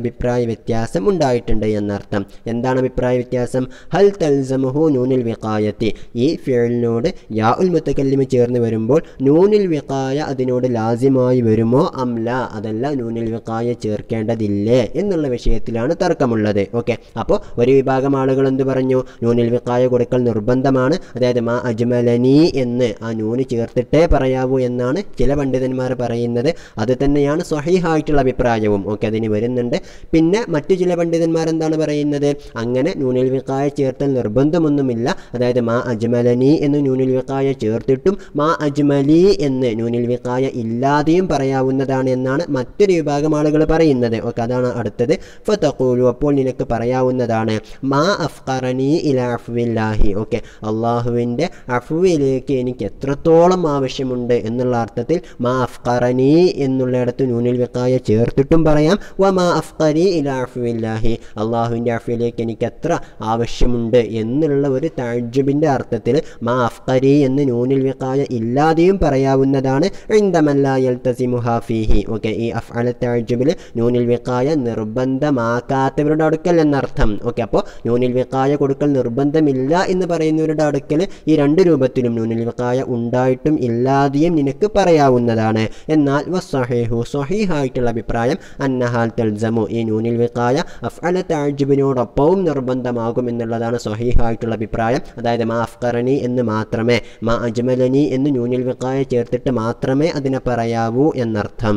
[SPEAKER 1] അഭിപ്രായ വ്യത്യാസം ഉണ്ടായിട്ടുണ്ട് എന്നർത്ഥം എന്താണ് അഭിപ്രായ വ്യത്യാസം ഹൽ തൽസമുഹു നൂനിൽ വിക്കായത്തി ഈ ഫിയലിനോട് യാ ഉൽ മുത്തക്കല്ലിമ ചേർന്ന് വരുമ്പോൾ നൂനിൽ വിക്കായ അതിനോട് ലാസിമായി വരുമോ അംല അതല്ല നൂനിൽ വിക്കായ ചേർക്കേണ്ടതില്ലേ എന്നുള്ള വിഷയത്തിലാണ് തർക്കമുള്ളത് ഓക്കെ അപ്പോൾ ഒരു വിഭാഗം ആളുകൾ എന്ത് പറഞ്ഞു നൂനിൽ വിക്കായ കൊടുക്കൽ നിർബന്ധമാണ് അതായത് മാ അജ്മലനി എന്ന് ആ നൂന് ചേർത്തിട്ടേ പറയാവൂ എന്നാണ് ചില പണ്ഡിതന്മാർ പറയുന്നത് അത് തന്നെയാണ് സ്വഹീഹായിട്ടുള്ള അഭിപ്രായവും ഓക്കെ അതിന് വരുന്നുണ്ട് പിന്നെ മറ്റു ചില പണ്ഡിതന്മാരെന്താണ് പറയുന്നത് അങ്ങനെ നൂനിൽ വിക്കായ ചേർത്തൽ നിർബന്ധമൊന്നുമില്ല അതായത് മാ അജ്മലനി എന്ന് നൂനിൽ വിക്കായ ചേർത്തിട്ടും മാ അജ്മലി എന്ന് നൂനിൽ വിക്കായ ഇല്ലാതെയും പറയാവുന്നതാണ് എന്നാണ് എന്നാണ് മറ്റൊരു വിഭാഗം ആളുകൾ പറയുന്നത് ഓക്കെ അതാണ് അടുത്തത് ഫതഖൂലു അപ്പോൾ നിനക്ക് പറയാവുന്നതാണ് മാ അഫ്കറനി ഇല അഫ്വില്ലാഹി ഓക്കെ അള്ളാഹുവിൻ്റെ അഫ്വിലേക്ക് എനിക്ക് എത്രത്തോളം ആവശ്യമുണ്ട് എന്നുള്ള അർത്ഥത്തിൽ മാ അഫ്കറനി എന്നുള്ളിടത്ത് നൂനിൽ വെക്കായ ചേർത്തിട്ടും പറയാം വ മാ അഫ്കരി ഇല അഫ്വില്ലാഹി അള്ളാഹുവിൻ്റെ അഫ്വിലേക്ക് എനിക്ക് എത്ര ആവശ്യമുണ്ട് എന്നുള്ള ഒരു താജ്ജുബിൻ്റെ അർത്ഥത്തിൽ മാ അഫ്കരി എന്ന് നൂനിൽ വെക്കായ ഇല്ലാതെയും പറയാവുന്നതാണ് എന്തമല്ല എൽത്തസി മുഹാഫിഹി ഓക്കെ ഓക്കെ ഈ നൂനിൽ വിക്കായ നിർബന്ധമാക്കാത്തവരുടെ അടുക്കൽ എന്നർത്ഥം ഓക്കെ അപ്പോൾ നൂനിൽ വിക്കായ കൊടുക്കൽ നിർബന്ധമില്ല എന്ന് പറയുന്നവരുടെ അടുക്കൽ ഈ രണ്ട് രൂപത്തിലും നൂനിൽ വിക്കായ ഉണ്ടായിട്ടും ഇല്ലാതെയും നിനക്ക് പറയാവുന്നതാണ് എന്നാൽ വസ്സഹേഹു സഹീഹായിട്ടുള്ള അഭിപ്രായം അന്നഹാൽ തൽസമു ഈ നൂനിൽ വിക്കായ അഫ്അല തഴജുബിനോടൊപ്പവും നിർബന്ധമാകും എന്നുള്ളതാണ് സഹീഹായിട്ടുള്ള അഭിപ്രായം അതായത് മാ അഫ്കറനി എന്ന് മാത്രമേ മാ അജ്മലനി എന്ന് നൂനിൽ വിക്കായ ചേർത്തിട്ട് മാത്രമേ അതിനെ പറയാവൂ എന്നർത്ഥം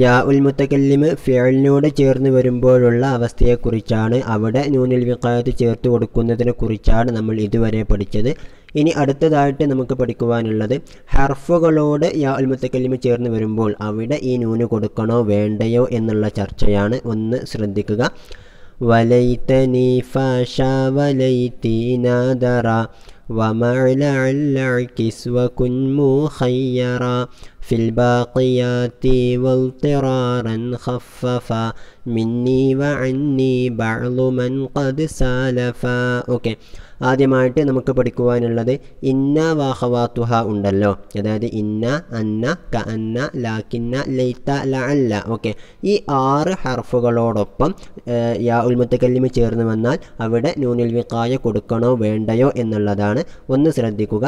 [SPEAKER 1] യാ ഉൽമുത്തക്കല്ലിമ് മുത്തക്കല്ലിമ് ഫിയലിനോട് ചേർന്ന് വരുമ്പോഴുള്ള അവസ്ഥയെക്കുറിച്ചാണ് അവിടെ നൂനിൽ വിക്കായത്ത് ചേർത്ത് കൊടുക്കുന്നതിനെ കുറിച്ചാണ് നമ്മൾ ഇതുവരെ പഠിച്ചത് ഇനി അടുത്തതായിട്ട് നമുക്ക് പഠിക്കുവാനുള്ളത് ഹർഫുകളോട് യാ ഉൽമുത്തക്കല്ലിമ് ചേർന്ന് വരുമ്പോൾ അവിടെ ഈ നൂന് കൊടുക്കണോ വേണ്ടയോ എന്നുള്ള ചർച്ചയാണ് ഒന്ന് ശ്രദ്ധിക്കുക വലൈത്തനി ഫാഷ വലൈത്തീനാദറ വമഴ കുൻമു ഹയ്യറ في الباقيات واضطرارا خففا مني وعني بعض من قد سالفا اوكي ആദ്യമായിട്ട് നമുക്ക് പഠിക്കുവാനുള്ളത് ഇന്ന വാഹവാത്തുഹ ഉണ്ടല്ലോ അതായത് ഇന്ന അന്ന ക അന്ന ലാക്കിന്ന ലൈത്ത ല അല്ല ഓക്കെ ഈ ആറ് ഹർഫുകളോടൊപ്പം യാ ഉൽമത്തക്കല്ലിമ് ചേർന്ന് വന്നാൽ അവിടെ നൂനിൽ വിക്കായ കൊടുക്കണോ വേണ്ടയോ എന്നുള്ളതാണ് ഒന്ന് ശ്രദ്ധിക്കുക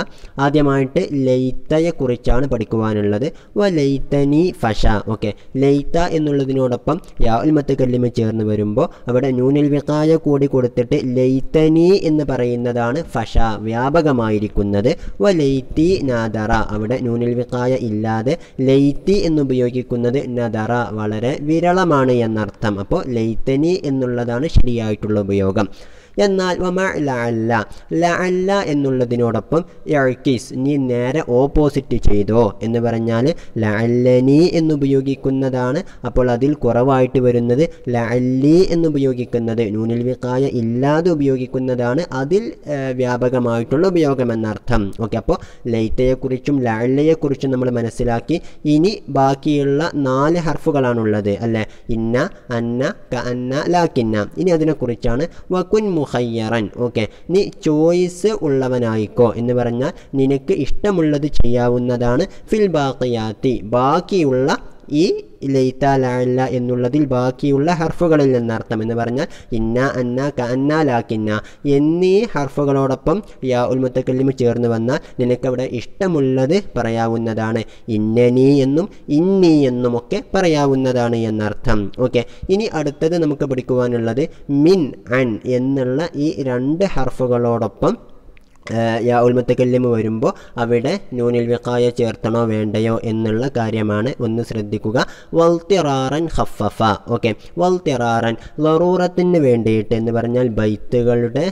[SPEAKER 1] ആദ്യമായിട്ട് ലൈത്തയെക്കുറിച്ചാണ് പഠിക്കുവാനുള്ളത് വ ലൈത്തനി ഫഷ ഓക്കെ ലൈത്ത എന്നുള്ളതിനോടൊപ്പം യാ ഉൽമത്തക്കല്ലിമ് ചേർന്ന് വരുമ്പോൾ അവിടെ നൂനിൽ വിക്കായ കൂടി കൊടുത്തിട്ട് ലൈത്തനി എന്ന് പറയുന്ന എന്നതാണ് ഫഷ വ്യാപകമായിരിക്കുന്നത് വ ലൈത്തി നാദറ അവിടെ നൂനിൽ വിക്കായ ഇല്ലാതെ ലൈത്തി എന്നുപയോഗിക്കുന്നത് നദറ വളരെ വിരളമാണ് എന്നർത്ഥം അപ്പോൾ ലൈത്തനി എന്നുള്ളതാണ് ശരിയായിട്ടുള്ള ഉപയോഗം എന്നാൽ വമ ലഅല്ല ലഅല്ല എന്നുള്ളതിനോടൊപ്പം ഇർകീസ് നീ നേരെ ഓപ്പോസിറ്റ് ചെയ്തോ എന്ന് പറഞ്ഞാൽ ലഅല്ലനി എന്നുപയോഗിക്കുന്നതാണ് അപ്പോൾ അതിൽ കുറവായിട്ട് വരുന്നത് ലഅല്ലി എന്നുപയോഗിക്കുന്നത് നൂനിൽ വിക്കായ ഇല്ലാതെ ഉപയോഗിക്കുന്നതാണ് അതിൽ വ്യാപകമായിട്ടുള്ള ഉപയോഗം എന്നർത്ഥം ഓക്കെ അപ്പോൾ ലൈറ്റയെക്കുറിച്ചും ലഅല്ലയെക്കുറിച്ചും നമ്മൾ മനസ്സിലാക്കി ഇനി ബാക്കിയുള്ള നാല് ഹർഫുകളാണുള്ളത് അല്ലേ ഇന്ന അന്ന ക അന്ന ലാക്കിന്ന ഇനി അതിനെക്കുറിച്ചാണ് വക്കുൻ മു മുഹയ്യറൻ ഓക്കെ നീ ചോയ്സ് ഉള്ളവനായിക്കോ എന്ന് പറഞ്ഞാൽ നിനക്ക് ഇഷ്ടമുള്ളത് ചെയ്യാവുന്നതാണ് ഫിൽ ബാക്കിയാത്തി ബാക്കിയുള്ള ഈ ലൈത്ത ലാല്ല എന്നുള്ളതിൽ ബാക്കിയുള്ള ഹർഫുകളിൽ നിന്ന് അർത്ഥം എന്ന് പറഞ്ഞാൽ ഇന്ന അന്ന കന്ന ലാക്കിന്ന എന്നീ ഹർഫുകളോടൊപ്പം യാ ഉൽമുത്തക്കല്ലിമ ചേർന്ന് വന്നാൽ നിനക്കവിടെ ഇഷ്ടമുള്ളത് പറയാവുന്നതാണ് ഇന്നനി എന്നും ഇന്നി എന്നുമൊക്കെ പറയാവുന്നതാണ് എന്നർത്ഥം ഓക്കെ ഇനി അടുത്തത് നമുക്ക് പഠിക്കുവാനുള്ളത് മിൻ അൻ എന്നുള്ള ഈ രണ്ട് ഹർഫുകളോടൊപ്പം യാ മുത്തക്കല്ലിമ് വരുമ്പോൾ അവിടെ നൂനിൽ വിക്കായ ചേർത്തണോ വേണ്ടയോ എന്നുള്ള കാര്യമാണ് ഒന്ന് ശ്രദ്ധിക്കുക വൽത്തിറാറൻ ഹഫഫ ഓക്കെ വൽത്തിറാറൻ ലറൂറത്തിന് വേണ്ടിയിട്ട് എന്ന് പറഞ്ഞാൽ ബൈത്തുകളുടെ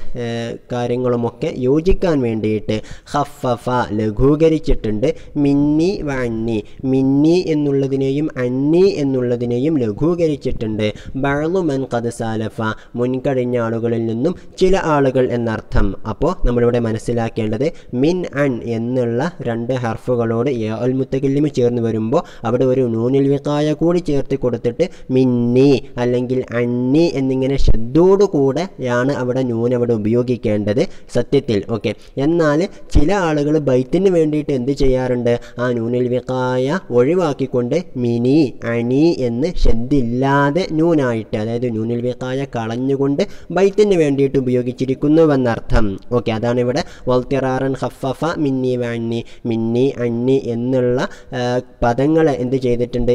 [SPEAKER 1] കാര്യങ്ങളുമൊക്കെ യോജിക്കാൻ വേണ്ടിയിട്ട് ഹഫഫ ലഘൂകരിച്ചിട്ടുണ്ട് മിന്നി വന്നി മിന്നി എന്നുള്ളതിനെയും അന്നി എന്നുള്ളതിനെയും ലഘൂകരിച്ചിട്ടുണ്ട് ബഴുമൻ കത് സാലഫ മുൻകഴിഞ്ഞ ആളുകളിൽ നിന്നും ചില ആളുകൾ എന്നർത്ഥം അപ്പോൾ നമ്മളിവിടെ മനസ്സിലാക്കി മനസ്സിലാക്കേണ്ടത് മിൻ അൺ എന്നുള്ള രണ്ട് ഹർഫുകളോട് യ അൽ മുത്തകില്ലിമ ചേർന്ന് വരുമ്പോൾ അവിടെ ഒരു നൂനിൽ വിക്കായ കൂടി ചേർത്ത് കൊടുത്തിട്ട് മിന്നി അല്ലെങ്കിൽ അന്നി എന്നിങ്ങനെ ശബ്ദോടു കൂടെ ആണ് അവിടെ നൂൻ അവിടെ ഉപയോഗിക്കേണ്ടത് സത്യത്തിൽ ഓക്കെ എന്നാൽ ചില ആളുകൾ ബൈത്തിന് വേണ്ടിയിട്ട് എന്ത് ചെയ്യാറുണ്ട് ആ നൂനിൽ വിക്കായ ഒഴിവാക്കിക്കൊണ്ട് മിനി അനി എന്ന് ശബ്ദില്ലാതെ നൂനായിട്ട് അതായത് നൂനിൽ വിക്കായ കളഞ്ഞുകൊണ്ട് ബൈത്തിന് വേണ്ടിയിട്ട് ഉപയോഗിച്ചിരിക്കുന്നുവെന്നർത്ഥം ഓക്കെ അതാണ് ഇവിടെ വൽത്തിറാറൻ ഹഫഫ മിന്നി വന്നി മിന്നി അന്നി എന്നുള്ള പദങ്ങളെ എന്ത് ചെയ്തിട്ടുണ്ട്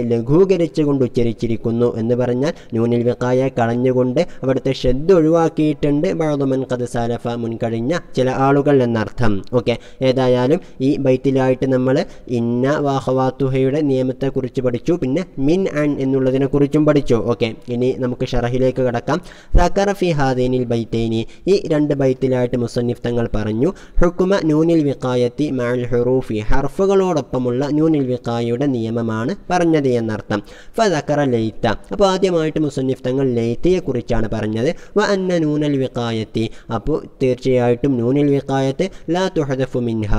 [SPEAKER 1] കൊണ്ട് ഉച്ചരിച്ചിരിക്കുന്നു എന്ന് പറഞ്ഞാൽ ന്യൂനിൽ വിക്കായെ കളഞ്ഞുകൊണ്ട് അവിടുത്തെ ഷെദ് ഒഴിവാക്കിയിട്ടുണ്ട് ബഴുതുമൻ കത് സലഫ മുൻകഴിഞ്ഞ ചില ആളുകൾ എന്നർത്ഥം ഓക്കെ ഏതായാലും ഈ ബൈത്തിലായിട്ട് നമ്മൾ ഇന്ന വാഹവാത്തുഹയുടെ നിയമത്തെക്കുറിച്ച് പഠിച്ചു പിന്നെ മിൻ ആൻ എന്നുള്ളതിനെ കുറിച്ചും പഠിച്ചു ഓക്കെ ഇനി നമുക്ക് ഷറഹിലേക്ക് കടക്കാം സക്കറഫി ഹാദേനിൽ ബൈത്തേനി ഈ രണ്ട് ബൈത്തിലായിട്ട് മുസന്നിഫ് തങ്ങൾ പറഞ്ഞു പറഞ്ഞു ഹുക്കുമ നൂനിൽ വിക്കായത്തി മാൽ ഹുറൂഫി ഹർഫുകളോടൊപ്പമുള്ള നൂനിൽ വിക്കായയുടെ നിയമമാണ് പറഞ്ഞത് എന്നർത്ഥം ഫതക്കറ ലൈത്ത അപ്പോൾ ആദ്യമായിട്ട് മുസന്നിഫ് തങ്ങൾ ലൈത്തയെ കുറിച്ചാണ് പറഞ്ഞത് വ അന്ന നൂനൽ വിക്കായത്തി അപ്പോൾ തീർച്ചയായിട്ടും നൂനിൽ വിക്കായത്ത് ലാ തുഹദഫു മിൻഹ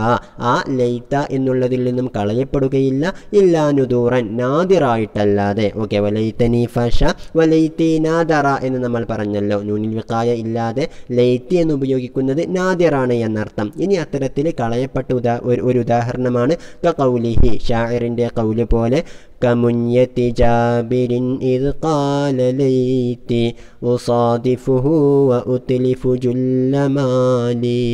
[SPEAKER 1] ആ ലൈത്ത എന്നുള്ളതിൽ നിന്നും കളയപ്പെടുകയില്ല ഇല്ലാ നുദൂറൻ നാദിറായിട്ടല്ലാതെ ഓക്കെ വലൈത്തനി ഫഷ വലൈത്തി നാദറ എന്ന് നമ്മൾ പറഞ്ഞല്ലോ നൂനിൽ വിക്കായ ഇല്ലാതെ ലൈത്തി എന്ന് ഉപയോഗിക്കുന്നത് നാദിറാണ് എന്ന എന്നർത്ഥം ഇനി അത്തരത്തിൽ കളയപ്പെട്ട ഉദാ ഒരു ഉദാഹരണമാണ് കൗലിഹി ഷാഹിറിൻ്റെ കൗല് പോലെ كمنية ജാബിരിൻ إذ قال ليتي أصادفه وأتلف جل مالي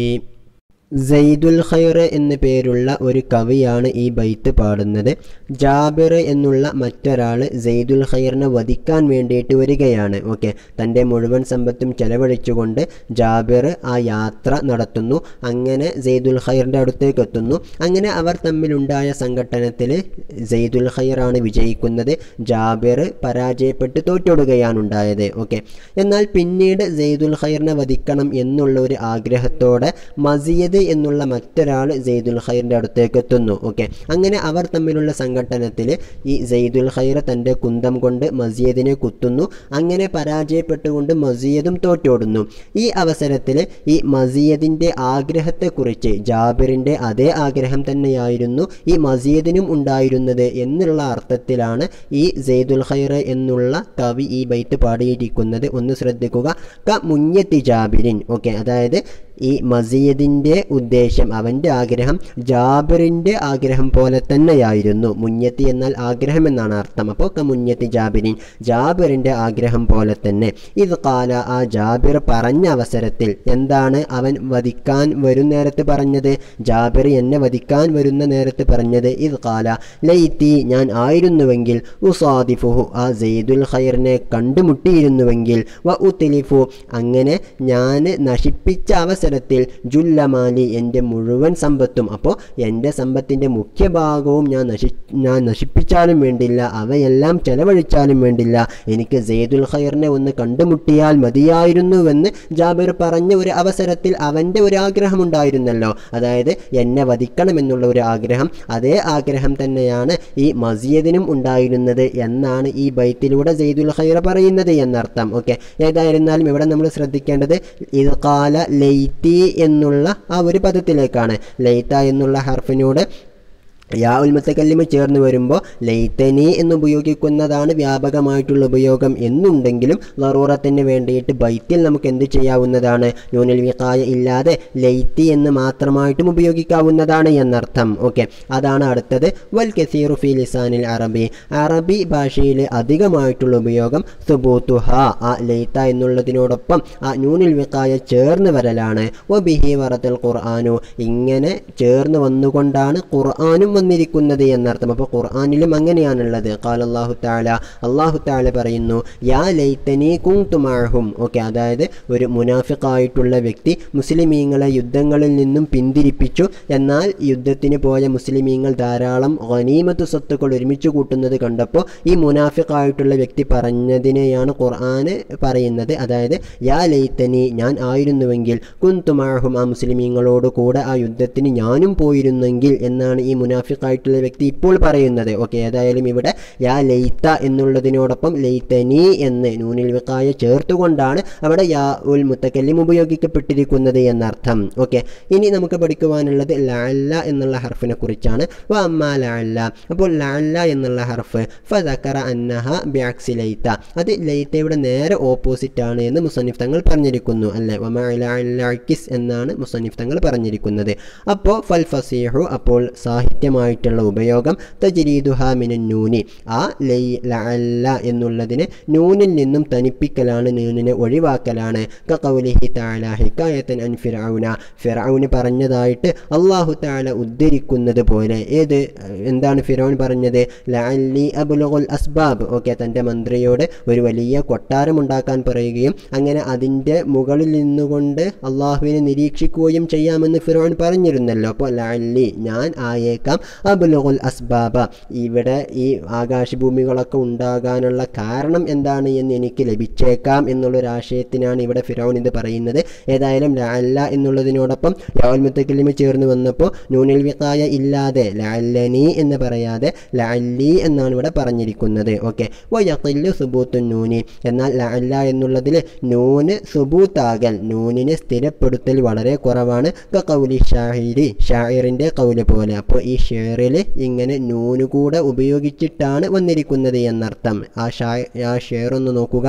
[SPEAKER 1] ഖൈർ എന്നു പേരുള്ള ഒരു കവിയാണ് ഈ ബൈത്ത് പാടുന്നത് ജാബിർ എന്നുള്ള മറ്റൊരാൾ സെയ്ദുൽ ഖൈറിനെ വധിക്കാൻ വേണ്ടിയിട്ട് വരികയാണ് ഓക്കെ തൻ്റെ മുഴുവൻ സമ്പത്തും ചെലവഴിച്ചുകൊണ്ട് ജാബിർ ആ യാത്ര നടത്തുന്നു അങ്ങനെ സെയ്ദുൽ ഖൈറിൻ്റെ അടുത്തേക്ക് എത്തുന്നു അങ്ങനെ അവർ തമ്മിലുണ്ടായ സംഘട്ടനത്തിൽ സെയ്ദുൽ ഖൈറാണ് വിജയിക്കുന്നത് ജാബിർ പരാജയപ്പെട്ട് തോറ്റിടുകയാണ് ഉണ്ടായത് ഓക്കെ എന്നാൽ പിന്നീട് സെയ്ദുൽ ഖൈറിനെ വധിക്കണം എന്നുള്ള ഒരു ആഗ്രഹത്തോടെ മസിയദ് എന്നുള്ള മറ്റൊരാൾ സെയ്ദുൽ ഖൈറിൻ്റെ അടുത്തേക്ക് എത്തുന്നു ഓക്കെ അങ്ങനെ അവർ തമ്മിലുള്ള സംഘ സംഘട്ടനത്തിൽ ഈ സെയ്ദുൽ ഖൈറ തൻ്റെ കുന്തം കൊണ്ട് മസീദിനെ കുത്തുന്നു അങ്ങനെ പരാജയപ്പെട്ടുകൊണ്ട് മസീദും തോറ്റോടുന്നു ഈ അവസരത്തിൽ ഈ മസീദിൻ്റെ ആഗ്രഹത്തെക്കുറിച്ച് ജാബിറിൻ്റെ അതേ ആഗ്രഹം തന്നെയായിരുന്നു ഈ മസീദിനും ഉണ്ടായിരുന്നത് എന്നുള്ള അർത്ഥത്തിലാണ് ഈ സെയ്ദുൽ ഖൈറ എന്നുള്ള കവി ഈ ബൈത്ത് പാടിയിരിക്കുന്നത് ഒന്ന് ശ്രദ്ധിക്കുക ക മുഞ്ഞത്തി ജാബിരിൻ ഓക്കെ അതായത് ഈ മസീദിൻ്റെ ഉദ്ദേശം അവൻ്റെ ആഗ്രഹം ജാബിറിൻ്റെ ആഗ്രഹം പോലെ തന്നെയായിരുന്നു മുഞ്ഞത്തി എന്നാൽ ആഗ്രഹം എന്നാണ് അർത്ഥം അപ്പോൾ മുഞ്ഞത്തി ജാബിരിൻ ജാബിറിൻ്റെ ആഗ്രഹം പോലെ തന്നെ ഇത് കാല ആ ജാബിർ പറഞ്ഞ അവസരത്തിൽ എന്താണ് അവൻ വധിക്കാൻ വരും നേരത്ത് പറഞ്ഞത് ജാബിർ എന്നെ വധിക്കാൻ വരുന്ന നേരത്ത് പറഞ്ഞത് ഇത് കാല ലൈത്തി ഞാൻ ആയിരുന്നുവെങ്കിൽ ഉസാദിഫുഹു ആ സെയ്ദുൽ ഖൈറിനെ കണ്ടുമുട്ടിയിരുന്നുവെങ്കിൽ വ ഉത്തിലിഫു അങ്ങനെ ഞാൻ നശിപ്പിച്ച അവസരം അവസരത്തിൽ ജുല്ലമാലി എൻ്റെ മുഴുവൻ സമ്പത്തും അപ്പോൾ എൻ്റെ സമ്പത്തിൻ്റെ മുഖ്യഭാഗവും ഞാൻ നശി ഞാൻ നശിപ്പിച്ചാലും വേണ്ടില്ല അവയെല്ലാം ചെലവഴിച്ചാലും വേണ്ടില്ല എനിക്ക് സെയ്ദുൽ ഖൈറിനെ ഒന്ന് കണ്ടുമുട്ടിയാൽ മതിയായിരുന്നുവെന്ന് ജാബിർ പറഞ്ഞ ഒരു അവസരത്തിൽ അവൻ്റെ ഒരു ആഗ്രഹമുണ്ടായിരുന്നല്ലോ അതായത് എന്നെ വധിക്കണമെന്നുള്ള ഒരു ആഗ്രഹം അതേ ആഗ്രഹം തന്നെയാണ് ഈ മസിയദിനും ഉണ്ടായിരുന്നത് എന്നാണ് ഈ ബൈത്തിലൂടെ സെയ്ദുൽ ഖൈറ പറയുന്നത് എന്നർത്ഥം ഓക്കെ ഏതായിരുന്നാലും ഇവിടെ നമ്മൾ ശ്രദ്ധിക്കേണ്ടത് ഇത് കാല ലൈ ലൈറ്റി എന്നുള്ള ആ ഒരു പദത്തിലേക്കാണ് ലൈറ്റ എന്നുള്ള ഹർഫിനോട് യാ ഉൽമത്തക്കല്ലിമ ചേർന്ന് വരുമ്പോൾ ലൈത്തനി എന്ന് വ്യാപകമായിട്ടുള്ള ഉപയോഗം എന്നുണ്ടെങ്കിലും ലറൂറത്തിന് വേണ്ടിയിട്ട് ബൈത്തിൽ നമുക്ക് എന്ത് ചെയ്യാവുന്നതാണ് ന്യൂനിൽ വിഖായ ഇല്ലാതെ ലൈത്തി എന്ന് മാത്രമായിട്ടും ഉപയോഗിക്കാവുന്നതാണ് എന്നർത്ഥം ഓക്കെ അതാണ് അടുത്തത് വൽ കസീറു ഫി ലിസാനിൽ അറബി അറബി ഭാഷയിൽ അധികമായിട്ടുള്ള ഉപയോഗം സുബൂത്തുഹ ആ ലൈത്ത എന്നുള്ളതിനോടൊപ്പം ആ ന്യൂനിൽ വിഖായ ചേർന്ന് വരലാണ് ഒ ബിഹി വറത്തൽ ഖുർആാനു ഇങ്ങനെ ചേർന്ന് വന്നുകൊണ്ടാണ് ഖുർആാനും വന്നിരിക്കുന്നത് എന്നർത്ഥം അപ്പോൾ ഖുർആാനിലും അങ്ങനെയാണുള്ളത് കാൽ അള്ളാഹു താല അള്ളാഹു താല പറയുന്നു യാ ലൈത്തനി കുങ്തുമാഹും ഓക്കെ അതായത് ഒരു മുനാഫിക്കായിട്ടുള്ള വ്യക്തി മുസ്ലിമീങ്ങളെ യുദ്ധങ്ങളിൽ നിന്നും പിന്തിരിപ്പിച്ചു എന്നാൽ യുദ്ധത്തിന് പോയ മുസ്ലിമീങ്ങൾ ധാരാളം ഗനീമത്ത് സ്വത്തുക്കൾ ഒരുമിച്ച് കൂട്ടുന്നത് കണ്ടപ്പോൾ ഈ മുനാഫിക്കായിട്ടുള്ള വ്യക്തി പറഞ്ഞതിനെയാണ് ഖുർആൻ പറയുന്നത് അതായത് യാ ലൈത്തനി ഞാൻ ആയിരുന്നുവെങ്കിൽ കുന്തുമാഹും ആ മുസ്ലിമീങ്ങളോട് കൂടെ ആ യുദ്ധത്തിന് ഞാനും പോയിരുന്നെങ്കിൽ എന്നാണ് ഈ മുനാഫി സ്പെസിഫിക് ആയിട്ടുള്ള വ്യക്തി ഇപ്പോൾ പറയുന്നത് ഓക്കെ ഏതായാലും ഇവിടെ യാ ലൈത്ത എന്നുള്ളതിനോടൊപ്പം ലൈത്തനി എന്ന് നൂനിൽ വിക്കായ ചേർത്തുകൊണ്ടാണ് അവിടെ യാ ഉൽ മുത്തക്കല്ലിം ഉപയോഗിക്കപ്പെട്ടിരിക്കുന്നത് എന്നർത്ഥം ഓക്കെ ഇനി നമുക്ക് പഠിക്കുവാനുള്ളത് ലാല്ല എന്നുള്ള ഹർഫിനെ കുറിച്ചാണ് അപ്പോൾ ലാല്ല എന്നുള്ള ഹർഫ് ഫറ അന്നഹ ബാക്സി ലൈത്ത അത് ലൈത്തയുടെ നേരെ ഓപ്പോസിറ്റ് ആണ് എന്ന് മുസന്നിഫ് തങ്ങൾ പറഞ്ഞിരിക്കുന്നു അല്ലെ വമാലാക്കിസ് എന്നാണ് മുസന്നിഫ് തങ്ങൾ പറഞ്ഞിരിക്കുന്നത് അപ്പോൾ ഫൽ ഫസീഹു അപ്പോൾ സാഹിത്യം കൃത്യമായിട്ടുള്ള ഉപയോഗം തജ്രീദുഹ മിനൻ നൂനി ആ ലൈ ലഅല്ല എന്നുള്ളതിനെ നൂനിൽ നിന്നും തനിപ്പിക്കലാണ് നൂനിനെ ഒഴിവാക്കലാണ് കൗലിഹി തആല ഹിക്കായത്തൻ അൻ ഫിറൌന ഫിറൌന് പറഞ്ഞതായിട്ട് അള്ളാഹു താല ഉദ്ധരിക്കുന്നത് പോലെ ഏത് എന്താണ് ഫിറോൻ പറഞ്ഞത് ലഅല്ലി അബുലുൽ അസ്ബാബ് ഓക്കെ തൻ്റെ മന്ത്രിയോട് ഒരു വലിയ കൊട്ടാരം ഉണ്ടാക്കാൻ പറയുകയും അങ്ങനെ അതിൻ്റെ മുകളിൽ നിന്നുകൊണ്ട് അള്ളാഹുവിനെ നിരീക്ഷിക്കുകയും ചെയ്യാമെന്ന് ഫിറോൻ പറഞ്ഞിരുന്നല്ലോ അപ്പോൾ ലഅല്ലി ഞാൻ ആയേക്കാം അബ്ലുൽ അസ്ബാബ ഇവിടെ ഈ ആകാശഭൂമികളൊക്കെ ഉണ്ടാകാനുള്ള കാരണം എന്താണ് എന്ന് എനിക്ക് ലഭിച്ചേക്കാം എന്നുള്ളൊരാശയത്തിനാണ് ഇവിടെ ഫിറോൻ ഇത് പറയുന്നത് ഏതായാലും ലാല്ല എന്നുള്ളതിനോടൊപ്പം ലവൽമുത്തക്കിലിമ ചേർന്ന് വന്നപ്പോൾ നൂനിൽ വിക്കായ ഇല്ലാതെ ലാലനി എന്ന് പറയാതെ ലാലി എന്നാണ് ഇവിടെ പറഞ്ഞിരിക്കുന്നത് ഓക്കെ വയക്കില്ലു സുബൂത്തു നൂനി എന്നാൽ ലാല്ല എന്നുള്ളതിൽ നൂന് സുബൂത്താകൽ നൂനിനെ സ്ഥിരപ്പെടുത്തൽ വളരെ കുറവാണ് കൗലി ഷാഹിരി ഷാഹിറിൻ്റെ കൗല് പോലെ അപ്പോൾ ഈ ഷെയറിൽ ഇങ്ങനെ നൂനുകൂടെ കൂടെ ഉപയോഗിച്ചിട്ടാണ് വന്നിരിക്കുന്നത് എന്നർത്ഥം ആ ഷാ ആ ഷെയർ ഒന്ന് നോക്കുക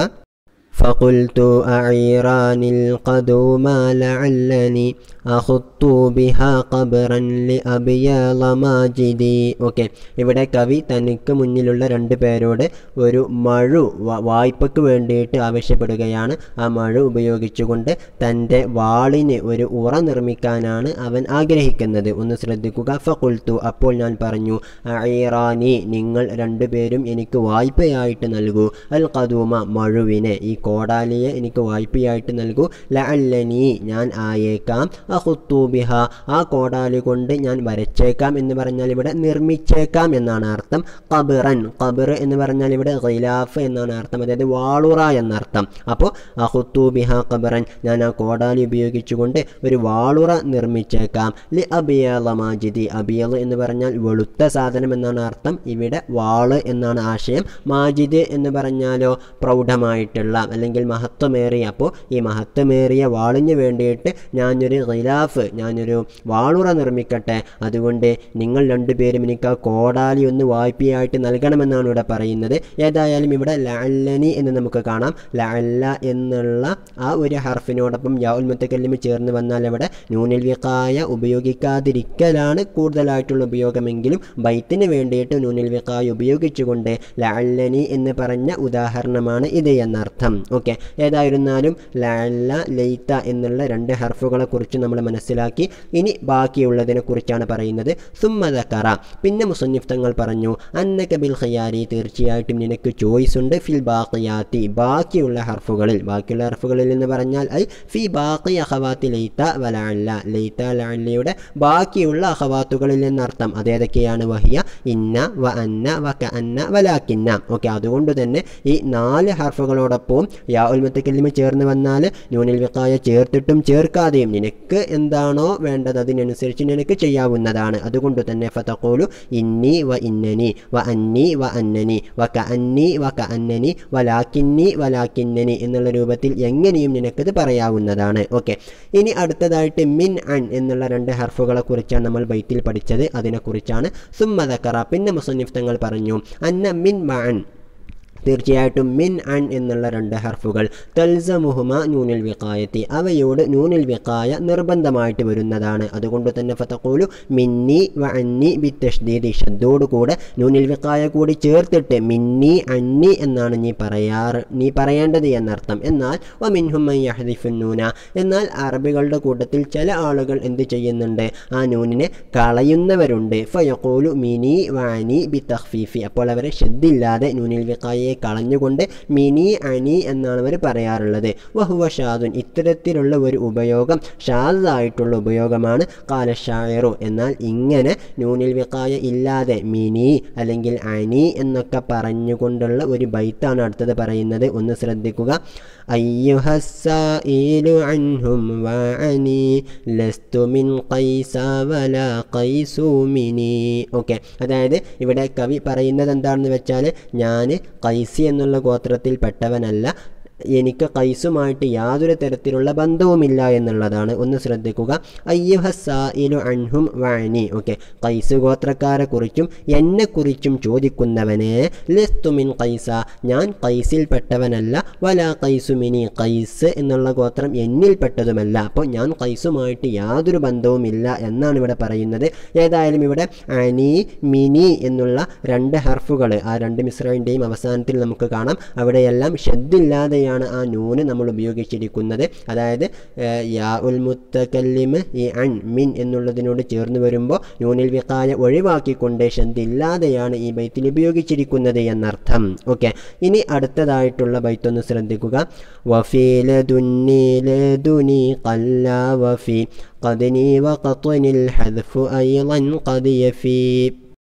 [SPEAKER 1] فقلت أعيران القدوما لعلني അഹുത്തു ബിഹ ഖബറൻ ലി അബിയാല മാജിദി ഓക്കെ ഇവിടെ കവി തനിക്ക് മുന്നിലുള്ള രണ്ട് പേരോട് ഒരു മഴു വായ്പയ്ക്ക് വേണ്ടിയിട്ട് ആവശ്യപ്പെടുകയാണ് ആ മഴു ഉപയോഗിച്ചുകൊണ്ട് തൻ്റെ വാളിന് ഒരു ഉറ നിർമ്മിക്കാനാണ് അവൻ ആഗ്രഹിക്കുന്നത് ഒന്ന് ശ്രദ്ധിക്കുക ഫകുൽത്തു അപ്പോൾ ഞാൻ പറഞ്ഞു അയറാനി നിങ്ങൾ രണ്ടുപേരും എനിക്ക് വായ്പയായിട്ട് നൽകൂ അൽ ഖദൂമ മഴുവിനെ ഈ കോ കോടാലിയെ എനിക്ക് വായ്പയായിട്ട് നൽകൂ ലഅല്ലനി ഞാൻ ആയേക്കാം അഹുത്തൂബിഹ ആ കോടാലി കൊണ്ട് ഞാൻ വരച്ചേക്കാം എന്ന് പറഞ്ഞാൽ ഇവിടെ നിർമ്മിച്ചേക്കാം എന്നാണ് അർത്ഥം കബിറൻ കബിർ എന്ന് പറഞ്ഞാൽ ഇവിടെ ഖിലാഫ് എന്നാണ് അർത്ഥം അതായത് വാളുറ എന്നർത്ഥം അപ്പോൾ അഹുത്തൂബിഹ കബിറൻ ഞാൻ ആ കോടാലി ഉപയോഗിച്ചുകൊണ്ട് ഒരു വാളുറ നിർമ്മിച്ചേക്കാം ലി അബിയാല മാജിദി അബിയൽ എന്ന് പറഞ്ഞാൽ വെളുത്ത സാധനം എന്നാണ് അർത്ഥം ഇവിടെ വാള് എന്നാണ് ആശയം മാജിദ് എന്ന് പറഞ്ഞാലോ പ്രൗഢമായിട്ടുള്ള അല്ലെങ്കിൽ മഹത്വമേറിയ അപ്പോൾ ഈ മഹത്വമേറിയ വാളിന് വേണ്ടിയിട്ട് ഞാനൊരു റിലാഫ് ഞാനൊരു വാളുറ നിർമ്മിക്കട്ടെ അതുകൊണ്ട് നിങ്ങൾ രണ്ടുപേരും എനിക്ക് ആ കോടാലി ഒന്ന് വായ്പയായിട്ട് നൽകണമെന്നാണ് ഇവിടെ പറയുന്നത് ഏതായാലും ഇവിടെ ലാലനി എന്ന് നമുക്ക് കാണാം ലാല എന്നുള്ള ആ ഒരു ഹർഫിനോടൊപ്പം യാവുൽ മുത്തക്കല്ലിമി ചേർന്ന് വന്നാൽ അവിടെ ന്യൂനിൽ വിക്കായ ഉപയോഗിക്കാതിരിക്കലാണ് കൂടുതലായിട്ടുള്ള ഉപയോഗമെങ്കിലും ബൈത്തിന് വേണ്ടിയിട്ട് ന്യൂനിൽ വിക്കായ ഉപയോഗിച്ചുകൊണ്ട് ലാലനി എന്ന് പറഞ്ഞ ഉദാഹരണമാണ് ഇത് എന്നർത്ഥം ഓക്കെ ഏതായിരുന്നാലും ലല്ല ലൈത്ത എന്നുള്ള രണ്ട് കുറിച്ച് നമ്മൾ മനസ്സിലാക്കി ഇനി ബാക്കിയുള്ളതിനെക്കുറിച്ചാണ് പറയുന്നത് സുമ്മദക്കറ പിന്നെ മുസന്നിഫ്തങ്ങൾ പറഞ്ഞു അന്നക്ക ബിൽ ഹയാരി തീർച്ചയായിട്ടും നിനക്ക് ചോയ്സ് ഉണ്ട് ഫിൽ ബാക്കിയാത്തി ബാക്കിയുള്ള ഹർഫുകളിൽ ബാക്കിയുള്ള ഹർഫുകളിൽ എന്ന് പറഞ്ഞാൽ ഐ ഫി ബാക്കി അഹവാത്തി ലൈത്ത വലാല്ല ലൈത്ത ലാല്ലയുടെ ബാക്കിയുള്ള അഹവാത്തുകളിൽ എന്നർത്ഥം അതേതൊക്കെയാണ് വഹിയ ഇന്ന വ അന്ന വ ക അന്ന വലാക്കിന്ന ഓക്കെ അതുകൊണ്ട് തന്നെ ഈ നാല് ഹർഫുകളോടൊപ്പം യാവുൽ മുത്തക്കല്ലിമ ചേർന്ന് വന്നാൽ നൂനിൽ വിക്കായ ചേർത്തിട്ടും ചേർക്കാതെയും നിനക്ക് എന്താണോ വേണ്ടത് അതിനനുസരിച്ച് നിനക്ക് ചെയ്യാവുന്നതാണ് അതുകൊണ്ട് തന്നെ ഫതക്കോലു ഇന്നി വ ഇന്നനി വ അന്നി വ അന്നനി വ ക അന്നി വ ക അന്നനി വ ലാക്കിന്നനി എന്നുള്ള രൂപത്തിൽ എങ്ങനെയും നിനക്കത് പറയാവുന്നതാണ് ഓക്കെ ഇനി അടുത്തതായിട്ട് മിൻ അൺ എന്നുള്ള രണ്ട് ഹർഫുകളെ കുറിച്ചാണ് നമ്മൾ ബൈത്തിൽ പഠിച്ചത് അതിനെക്കുറിച്ചാണ് സുമ്മതക്കറ പിന്നെ മുസന്നിഫ് തങ്ങൾ പറഞ്ഞു അന്ന മിൻ മൺ തീർച്ചയായിട്ടും മിൻ അൺ എന്നുള്ള രണ്ട് ഹർഫുകൾ മുഹുമ ന്യൂനിൽ വിക്കായത്തി അവയോട് ന്യൂനിൽ വിക്കായ നിർബന്ധമായിട്ട് വരുന്നതാണ് അതുകൊണ്ട് തന്നെ ഫതക്കോലു മിന്നി വ അന്നി ബി തഷ്ദീദി കൂടെ നൂനിൽ വിക്കായ കൂടി ചേർത്തിട്ട് മിന്നി അന്നി എന്നാണ് നീ പറയാറ് നീ പറയേണ്ടത് എന്നർത്ഥം എന്നാൽ വ മിൻഹുമൻ നൂന എന്നാൽ അറബികളുടെ കൂട്ടത്തിൽ ചില ആളുകൾ എന്ത് ചെയ്യുന്നുണ്ട് ആ നൂനിനെ കളയുന്നവരുണ്ട് ഫയക്കോലു മിനി വാനി ബി തഹ്ഫീഫി അപ്പോൾ അവരെ ശ്രദ്ധയില്ലാതെ നൂനിൽ വിക്കായെ കളഞ്ഞുകൊണ്ട് മിനി അനി എന്നാണ് അവർ പറയാറുള്ളത് വഹുവ ഷാദുൻ ഇത്തരത്തിലുള്ള ഒരു ഉപയോഗം ഷാദായിട്ടുള്ള ഉപയോഗമാണ് കാലഷായറു എന്നാൽ ഇങ്ങനെ നൂനിൽ വിക്കായ ഇല്ലാതെ മിനി അല്ലെങ്കിൽ അനി എന്നൊക്കെ പറഞ്ഞുകൊണ്ടുള്ള ഒരു ബൈത്താണ് അടുത്തത് പറയുന്നത് ഒന്ന് ശ്രദ്ധിക്കുക അൻഹും ഓക്കെ അതായത് ഇവിടെ കവി പറയുന്നത് എന്താണെന്ന് വെച്ചാൽ ഞാൻ കൈ ഐസി എന്നുള്ള ഗോത്രത്തിൽപ്പെട്ടവനല്ല എനിക്ക് കൈസുമായിട്ട് യാതൊരു തരത്തിലുള്ള ബന്ധവുമില്ല എന്നുള്ളതാണ് ഒന്ന് ശ്രദ്ധിക്കുക അയ്യഹ സായിലു അൻഹും വാനി ഓക്കെ കൈസ് ഗോത്രക്കാരെക്കുറിച്ചും എന്നെക്കുറിച്ചും ചോദിക്കുന്നവനെ ലിസ്തുമിൻ കൈസ ഞാൻ കൈസിൽപ്പെട്ടവനല്ല വല കൈസുമിനി കൈസ് എന്നുള്ള ഗോത്രം എന്നിൽപ്പെട്ടതുമല്ല അപ്പോൾ ഞാൻ കൈസുമായിട്ട് യാതൊരു ബന്ധവുമില്ല എന്നാണ് ഇവിടെ പറയുന്നത് ഏതായാലും ഇവിടെ അനി മിനി എന്നുള്ള രണ്ട് ഹർഫുകൾ ആ രണ്ട് മിശ്രയുടെയും അവസാനത്തിൽ നമുക്ക് കാണാം അവിടെയെല്ലാം ഷെദ്ദില്ലാതെയാണ് വേണ്ടിയാണ് ആ നൂന് നമ്മൾ ഉപയോഗിച്ചിരിക്കുന്നത് അതായത് യാ ഉൽ മുത്തക്കല്ലിമ് ഈ അൺ മിൻ എന്നുള്ളതിനോട് ചേർന്ന് വരുമ്പോൾ നൂനിൽ വിക്കായ ഒഴിവാക്കിക്കൊണ്ട് ഇല്ലാതെയാണ് ഈ ബൈത്തിൽ ഉപയോഗിച്ചിരിക്കുന്നത് എന്നർത്ഥം ഓക്കെ ഇനി അടുത്തതായിട്ടുള്ള ബൈത്തൊന്ന് ശ്രദ്ധിക്കുക വഫീല ദുന്നീല ദുനി കല്ല വഫി قدني وقطني الحذف أيضا قد يفي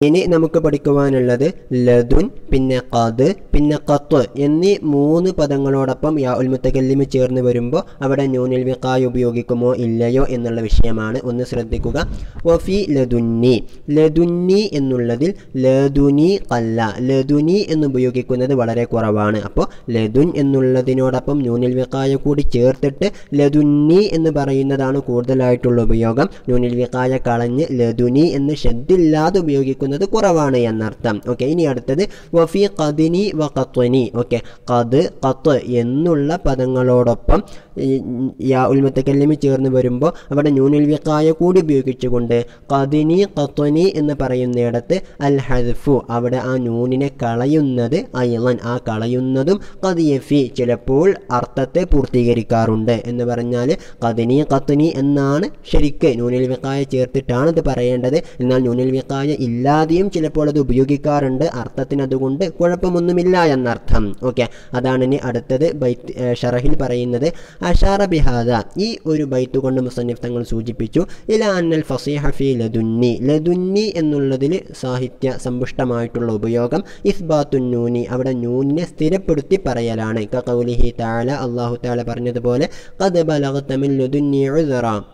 [SPEAKER 1] ഇനി നമുക്ക് പഠിക്കുവാനുള്ളത് ലദുൻ പിന്നെ ഖാദ് പിന്നെ കത്ത് എന്നീ മൂന്ന് പദങ്ങളോടൊപ്പം യാ ഉൽമുത്തകല്ലിമ് ചേർന്ന് വരുമ്പോൾ അവിടെ ന്യൂനിൽ വിഖായ് ഉപയോഗിക്കുമോ ഇല്ലയോ എന്നുള്ള വിഷയമാണ് ഒന്ന് ശ്രദ്ധിക്കുക വഫി ലദുന്നി ലദുന്നി എന്നുള്ളതിൽ ലദുനി കല്ല ലദുനി എന്ന് ഉപയോഗിക്കുന്നത് വളരെ കുറവാണ് അപ്പോൾ ലദുൻ എന്നുള്ളതിനോടൊപ്പം ന്യൂനിൽ വിഖായ കൂടി ചേർത്തിട്ട് ലദുന്നി എന്ന് പറയുന്നതാണ് കൂടുതലായിട്ടുള്ള ഉപയോഗം ന്യൂനിൽ വിഖായ കളഞ്ഞ് ലദുനി എന്ന് ഷെഡില്ലാതെ ഉപയോഗിക്കുന്നത് കൊടുക്കുന്നത് കുറവാണ് എന്നർത്ഥം ഓക്കെ ഇനി അടുത്തത് വഫി കദിനി വ കത്വനി ഓക്കെ കത് കത്ത് എന്നുള്ള പദങ്ങളോടൊപ്പം യാ ഉൽമത്തക്കല്ലിമി ചേർന്ന് വരുമ്പോൾ അവിടെ ന്യൂനിൽ വിക്കായ കൂടി ഉപയോഗിച്ചുകൊണ്ട് കദിനി കത്വനി എന്ന് പറയുന്നിടത്ത് അൽ ഹസ്ഫു അവിടെ ആ നൂനിനെ കളയുന്നത് അയലൻ ആ കളയുന്നതും കദിയഫി ചിലപ്പോൾ അർത്ഥത്തെ പൂർത്തീകരിക്കാറുണ്ട് എന്ന് പറഞ്ഞാൽ കദിനി കത്വനി എന്നാണ് ശരിക്ക് നൂനിൽ വിക്കായ ചേർത്തിട്ടാണ് ഇത് പറയേണ്ടത് എന്നാൽ നൂനിൽ വിക്കായ ഇല്ല ഖാദിയും ചിലപ്പോൾ അത് ഉപയോഗിക്കാറുണ്ട് അതുകൊണ്ട് കുഴപ്പമൊന്നുമില്ല എന്നർത്ഥം ഓക്കെ അതാണ് ഇനി അടുത്തത് ബൈത്ത് ഷറഹിൽ പറയുന്നത് അഷാറ ബിഹാദ ഈ ഒരു ബൈത്ത് കൊണ്ട് മുസന്നിഫ് തങ്ങൾ സൂചിപ്പിച്ചു ഇല അന്നൽ ഫസീഹഫി ലദുന്നി ലദുന്നി എന്നുള്ളതിൽ സാഹിത്യ സമ്പുഷ്ടമായിട്ടുള്ള ഉപയോഗം ഇസ്ബാത്തു നൂനി അവിടെ നൂനിനെ സ്ഥിരപ്പെടുത്തി പറയലാണ് കൗലിഹി താല അള്ളാഹു താല പറഞ്ഞതുപോലെ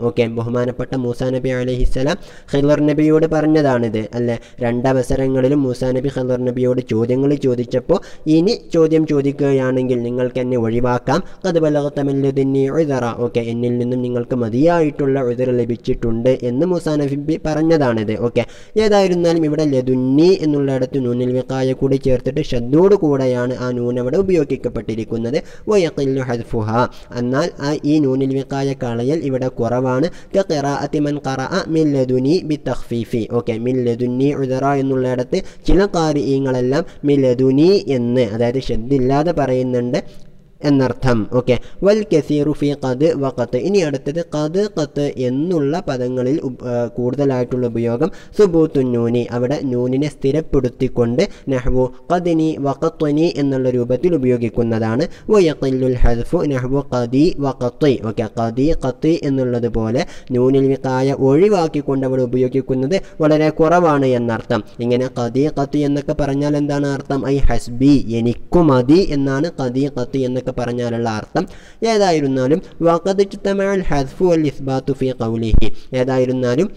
[SPEAKER 1] ഓക്കെ ബഹുമാനപ്പെട്ട മൂസ നബി അലഹിസ്സലാം ഖിലർ നബിയോട് പറഞ്ഞതാണിത് അല്ലെ രണ്ടവസരങ്ങളിലും മൂസാ നബി ഖദർ നബിയോട് ചോദ്യങ്ങൾ ചോദിച്ചപ്പോൾ ഇനി ചോദ്യം ചോദിക്കുകയാണെങ്കിൽ നിങ്ങൾക്ക് എന്നെ ഒഴിവാക്കാം അത് ബലകത്തമില്ലതിന്നി ഉദറ ഓക്കെ എന്നിൽ നിന്നും നിങ്ങൾക്ക് മതിയായിട്ടുള്ള ഉദർ ലഭിച്ചിട്ടുണ്ട് എന്ന് മൂസാ നബി പറഞ്ഞതാണിത് ഓക്കെ ഏതായിരുന്നാലും ഇവിടെ ലതുന്നി എന്നുള്ളിടത്ത് നൂനിൽ വെക്കായ കൂടി ചേർത്തിട്ട് ഷദ്ദോട് കൂടെയാണ് ആ നൂൻ അവിടെ ഉപയോഗിക്കപ്പെട്ടിരിക്കുന്നത് വയക്കില്ലു ഹദ്ഫുഹ എന്നാൽ ആ ഈ നൂനിൽ വെക്കായ കളയൽ ഇവിടെ കുറവാണ് ഓക്കെ മിൻ ലതുന്നി വിതറ എന്നുള്ളിടത്ത് ചില കാര്യങ്ങളെല്ലാം മിലതുനി എന്ന് അതായത് ഇല്ലാതെ പറയുന്നുണ്ട് എന്നർത്ഥം ഓക്കെ വൽ ഫി കത് വക്കത്ത് ഇനി അടുത്തത് കത് കത്ത് എന്നുള്ള പദങ്ങളിൽ കൂടുതലായിട്ടുള്ള ഉപയോഗം സുബൂത്തു നൂനി അവിടെ നൂനിനെ സ്ഥിരപ്പെടുത്തിക്കൊണ്ട് നെഹ്വു കദിനി വക്കത്വനി എന്നുള്ള രൂപത്തിൽ ഉപയോഗിക്കുന്നതാണ് വയക്കല്ലുൽ ഹസ്ഫു നെഹ്വു കദി വക്കത്തി ഓക്കെ കദി എന്നുള്ളത് എന്നുള്ളതുപോലെ നൂനിൽ വിക്കായ ഒഴിവാക്കിക്കൊണ്ട് അവിടെ ഉപയോഗിക്കുന്നത് വളരെ കുറവാണ് എന്നർത്ഥം ഇങ്ങനെ കദി കത്ത് എന്നൊക്കെ പറഞ്ഞാൽ എന്താണ് അർത്ഥം ഐ ഹസ്ബി എനിക്കു മതി എന്നാണ് കദി കത്ത് എന്നൊക്കെ എന്നൊക്കെ പറഞ്ഞാലുള്ള അർത്ഥം ഏതായിരുന്നാലും വക്കതിത്തമൽ ഹസ്ഫു അൽ ഇസ്ബാത്തു ഫി കൗലിഹി ഏതായിരുന്നാലും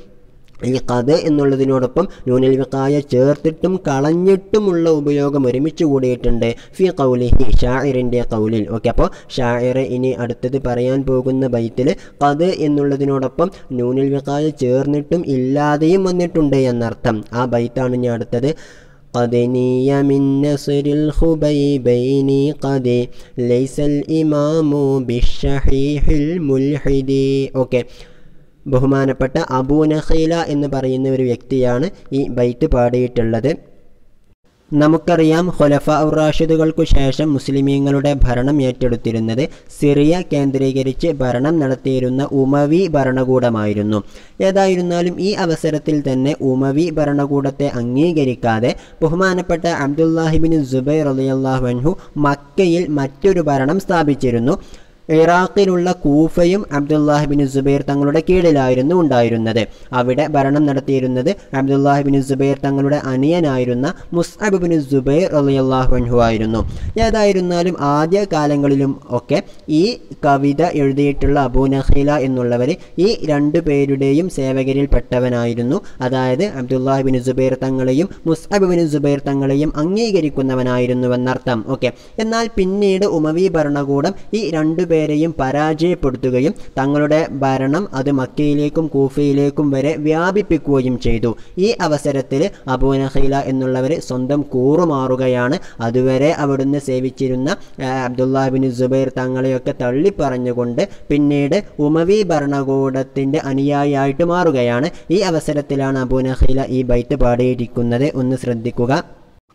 [SPEAKER 1] ഈ കഥ എന്നുള്ളതിനോടൊപ്പം നൂനിൽ വിക്കായ ചേർത്തിട്ടും കളഞ്ഞിട്ടുമുള്ള ഉപയോഗം ഒരുമിച്ച് കൂടിയിട്ടുണ്ട് ഫി കൗലിഹി ഷായറിൻ്റെ കൗലിൽ ഓക്കെ അപ്പോൾ ഷായർ ഇനി അടുത്തത് പറയാൻ പോകുന്ന ബൈത്തിൽ കഥ എന്നുള്ളതിനോടൊപ്പം നൂനിൽ വിക്കായ ചേർന്നിട്ടും ഇല്ലാതെയും വന്നിട്ടുണ്ട് എന്നർത്ഥം ആ ബൈത്താണ് ഞാൻ അടുത്തത് قد نيا من نصر الخبيبين قد ليس الإمام بالشحيح الملحد أوكي ബഹുമാനപ്പെട്ട അബൂനഖീല എന്ന് പറയുന്ന ഒരു വ്യക്തിയാണ് ഈ ബൈറ്റ് പാടിയിട്ടുള്ളത് നമുക്കറിയാം ഖുലഫ റാഷിദുകൾക്കു ശേഷം മുസ്ലിമീങ്ങളുടെ ഭരണം ഏറ്റെടുത്തിരുന്നത് സിറിയ കേന്ദ്രീകരിച്ച് ഭരണം നടത്തിയിരുന്ന ഉമവി ഭരണകൂടമായിരുന്നു ഏതായിരുന്നാലും ഈ അവസരത്തിൽ തന്നെ ഉമവി ഭരണകൂടത്തെ അംഗീകരിക്കാതെ ബഹുമാനപ്പെട്ട അബ്ദുല്ലാഹിബിൻ ജുബൈർ വൻഹു മക്കയിൽ മറ്റൊരു ഭരണം സ്ഥാപിച്ചിരുന്നു ഇറാഖിലുള്ള കൂഫയും അബ്ദുല്ലാഹിബിൻ സുബൈർ തങ്ങളുടെ കീഴിലായിരുന്നു ഉണ്ടായിരുന്നത് അവിടെ ഭരണം നടത്തിയിരുന്നത് അബ്ദുല്ലാഹിബിൻ സുബൈർ തങ്ങളുടെ അനിയനായിരുന്ന മുസ്അബിബിൻ സുബൈർ അലിയല്ലാഹു അൻഹു ആയിരുന്നു ഏതായിരുന്നാലും ആദ്യ കാലങ്ങളിലും ഒക്കെ ഈ കവിത എഴുതിയിട്ടുള്ള അബൂ നഹീല എന്നുള്ളവർ ഈ രണ്ടു പേരുടെയും സേവകരിൽ പെട്ടവനായിരുന്നു അതായത് അബ്ദുല്ലാഹിബിൻ സുബൈർ തങ്ങളെയും മുസ്അബിബിൻ സുബൈർ തങ്ങളെയും അംഗീകരിക്കുന്നവനായിരുന്നുവെന്നർത്ഥം ഓക്കെ എന്നാൽ പിന്നീട് ഉമവി ഭരണകൂടം ഈ രണ്ടു പേർ പേരെയും പരാജയപ്പെടുത്തുകയും തങ്ങളുടെ ഭരണം അത് മക്കയിലേക്കും കൂഫയിലേക്കും വരെ വ്യാപിപ്പിക്കുകയും ചെയ്തു ഈ അവസരത്തിൽ അബൂ നഹീല എന്നുള്ളവർ സ്വന്തം കൂറുമാറുകയാണ് അതുവരെ അവിടുന്ന് സേവിച്ചിരുന്ന അബ്ദുല്ലാഹിബിൻ ജുബൈർ തങ്ങളെയൊക്കെ തള്ളിപ്പറഞ്ഞുകൊണ്ട് പിന്നീട് ഉമവി ഭരണകൂടത്തിൻ്റെ അനുയായിയായിട്ട് മാറുകയാണ് ഈ അവസരത്തിലാണ് അബൂ നഹീല ഈ ബൈത്ത് പാടിയിരിക്കുന്നത് ഒന്ന് ശ്രദ്ധിക്കുക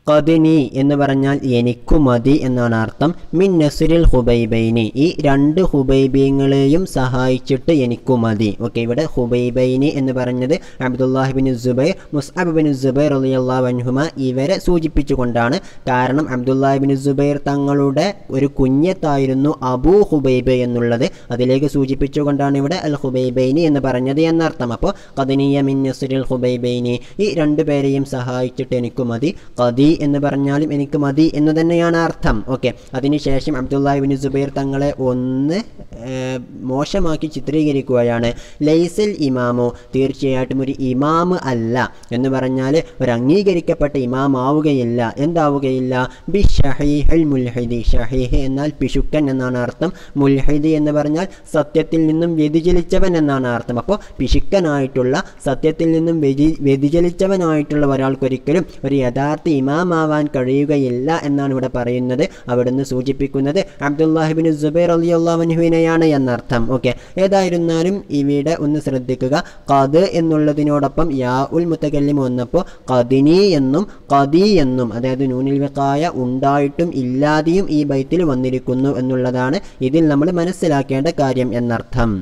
[SPEAKER 1] കദിനി എന്ന് പറഞ്ഞാൽ എനിക്കു മതി എന്നാണ് അർത്ഥം മിൻ നസുരിൽ ഹുബൈബൈനി ഈ രണ്ട് ഹുബൈബീങ്ങളെയും സഹായിച്ചിട്ട് എനിക്കു മതി ഓക്കെ ഇവിടെ ഹുബൈബൈനി എന്ന് പറഞ്ഞത് അബ്ദുല്ലാഹിബിൻ സുബൈർ മുസ്അബ് ബിൻ സുബൈർ അലിയുള്ള വൻഹുമ ഇവരെ സൂചിപ്പിച്ചുകൊണ്ടാണ് കാരണം അബ്ദുല്ലാഹിബിൻ സുബൈർ തങ്ങളുടെ ഒരു കുഞ്ഞത്തായിരുന്നു അബൂ ഹുബൈബ എന്നുള്ളത് അതിലേക്ക് സൂചിപ്പിച്ചുകൊണ്ടാണ് ഇവിടെ അൽ ഹുബൈബൈനി എന്ന് പറഞ്ഞത് എന്നർത്ഥം അപ്പോൾ കദിനിയ മിൻ നസുരിൽ ഹുബൈബൈനി ഈ രണ്ടുപേരെയും സഹായിച്ചിട്ട് എനിക്കു മതി കദി എന്ന് പറഞ്ഞാലും എനിക്ക് മതി എന്ന് തന്നെയാണ് അർത്ഥം ഓക്കെ അതിനുശേഷം ബിൻ സുബൈർ തങ്ങളെ ഒന്ന് മോശമാക്കി ചിത്രീകരിക്കുകയാണ് ലൈസൽ ഇമാമോ തീർച്ചയായിട്ടും ഒരു ഇമാമ് അല്ല എന്ന് പറഞ്ഞാൽ ഒരു അംഗീകരിക്കപ്പെട്ട ഇമാം ആവുകയില്ല എന്താവുകയില്ല ബി ഷഹീഹൽ മുൽഹിദി ഷഹീഹ് എന്നാൽ പിശുക്കൻ എന്നാണ് അർത്ഥം മുൽഹിദി എന്ന് പറഞ്ഞാൽ സത്യത്തിൽ നിന്നും വ്യതിചലിച്ചവൻ എന്നാണ് അർത്ഥം അപ്പോൾ പിശുക്കനായിട്ടുള്ള സത്യത്തിൽ നിന്നും വ്യതിചലിച്ചവനായിട്ടുള്ള ഒരാൾക്കൊരിക്കലും ഒരു യഥാർത്ഥ ഇമാം ഇമാമാവാൻ കഴിയുകയില്ല എന്നാണ് ഇവിടെ പറയുന്നത് അവിടുന്ന് സൂചിപ്പിക്കുന്നത് അബ്ദുല്ലാഹിബിൻ ജുബൈർ അലി അള്ളാഹുവിനെയാണ് എന്നർത്ഥം ഓക്കെ ഏതായിരുന്നാലും ഇവിടെ ഒന്ന് ശ്രദ്ധിക്കുക കത് എന്നുള്ളതിനോടൊപ്പം യാ ഉൽ മുത്തകല്ലിം വന്നപ്പോൾ കദിനി എന്നും കദി എന്നും അതായത് നൂനിൽ വെക്കായ ഉണ്ടായിട്ടും ഇല്ലാതെയും ഈ ബൈത്തിൽ വന്നിരിക്കുന്നു എന്നുള്ളതാണ് ഇതിൽ നമ്മൾ മനസ്സിലാക്കേണ്ട കാര്യം എന്നർത്ഥം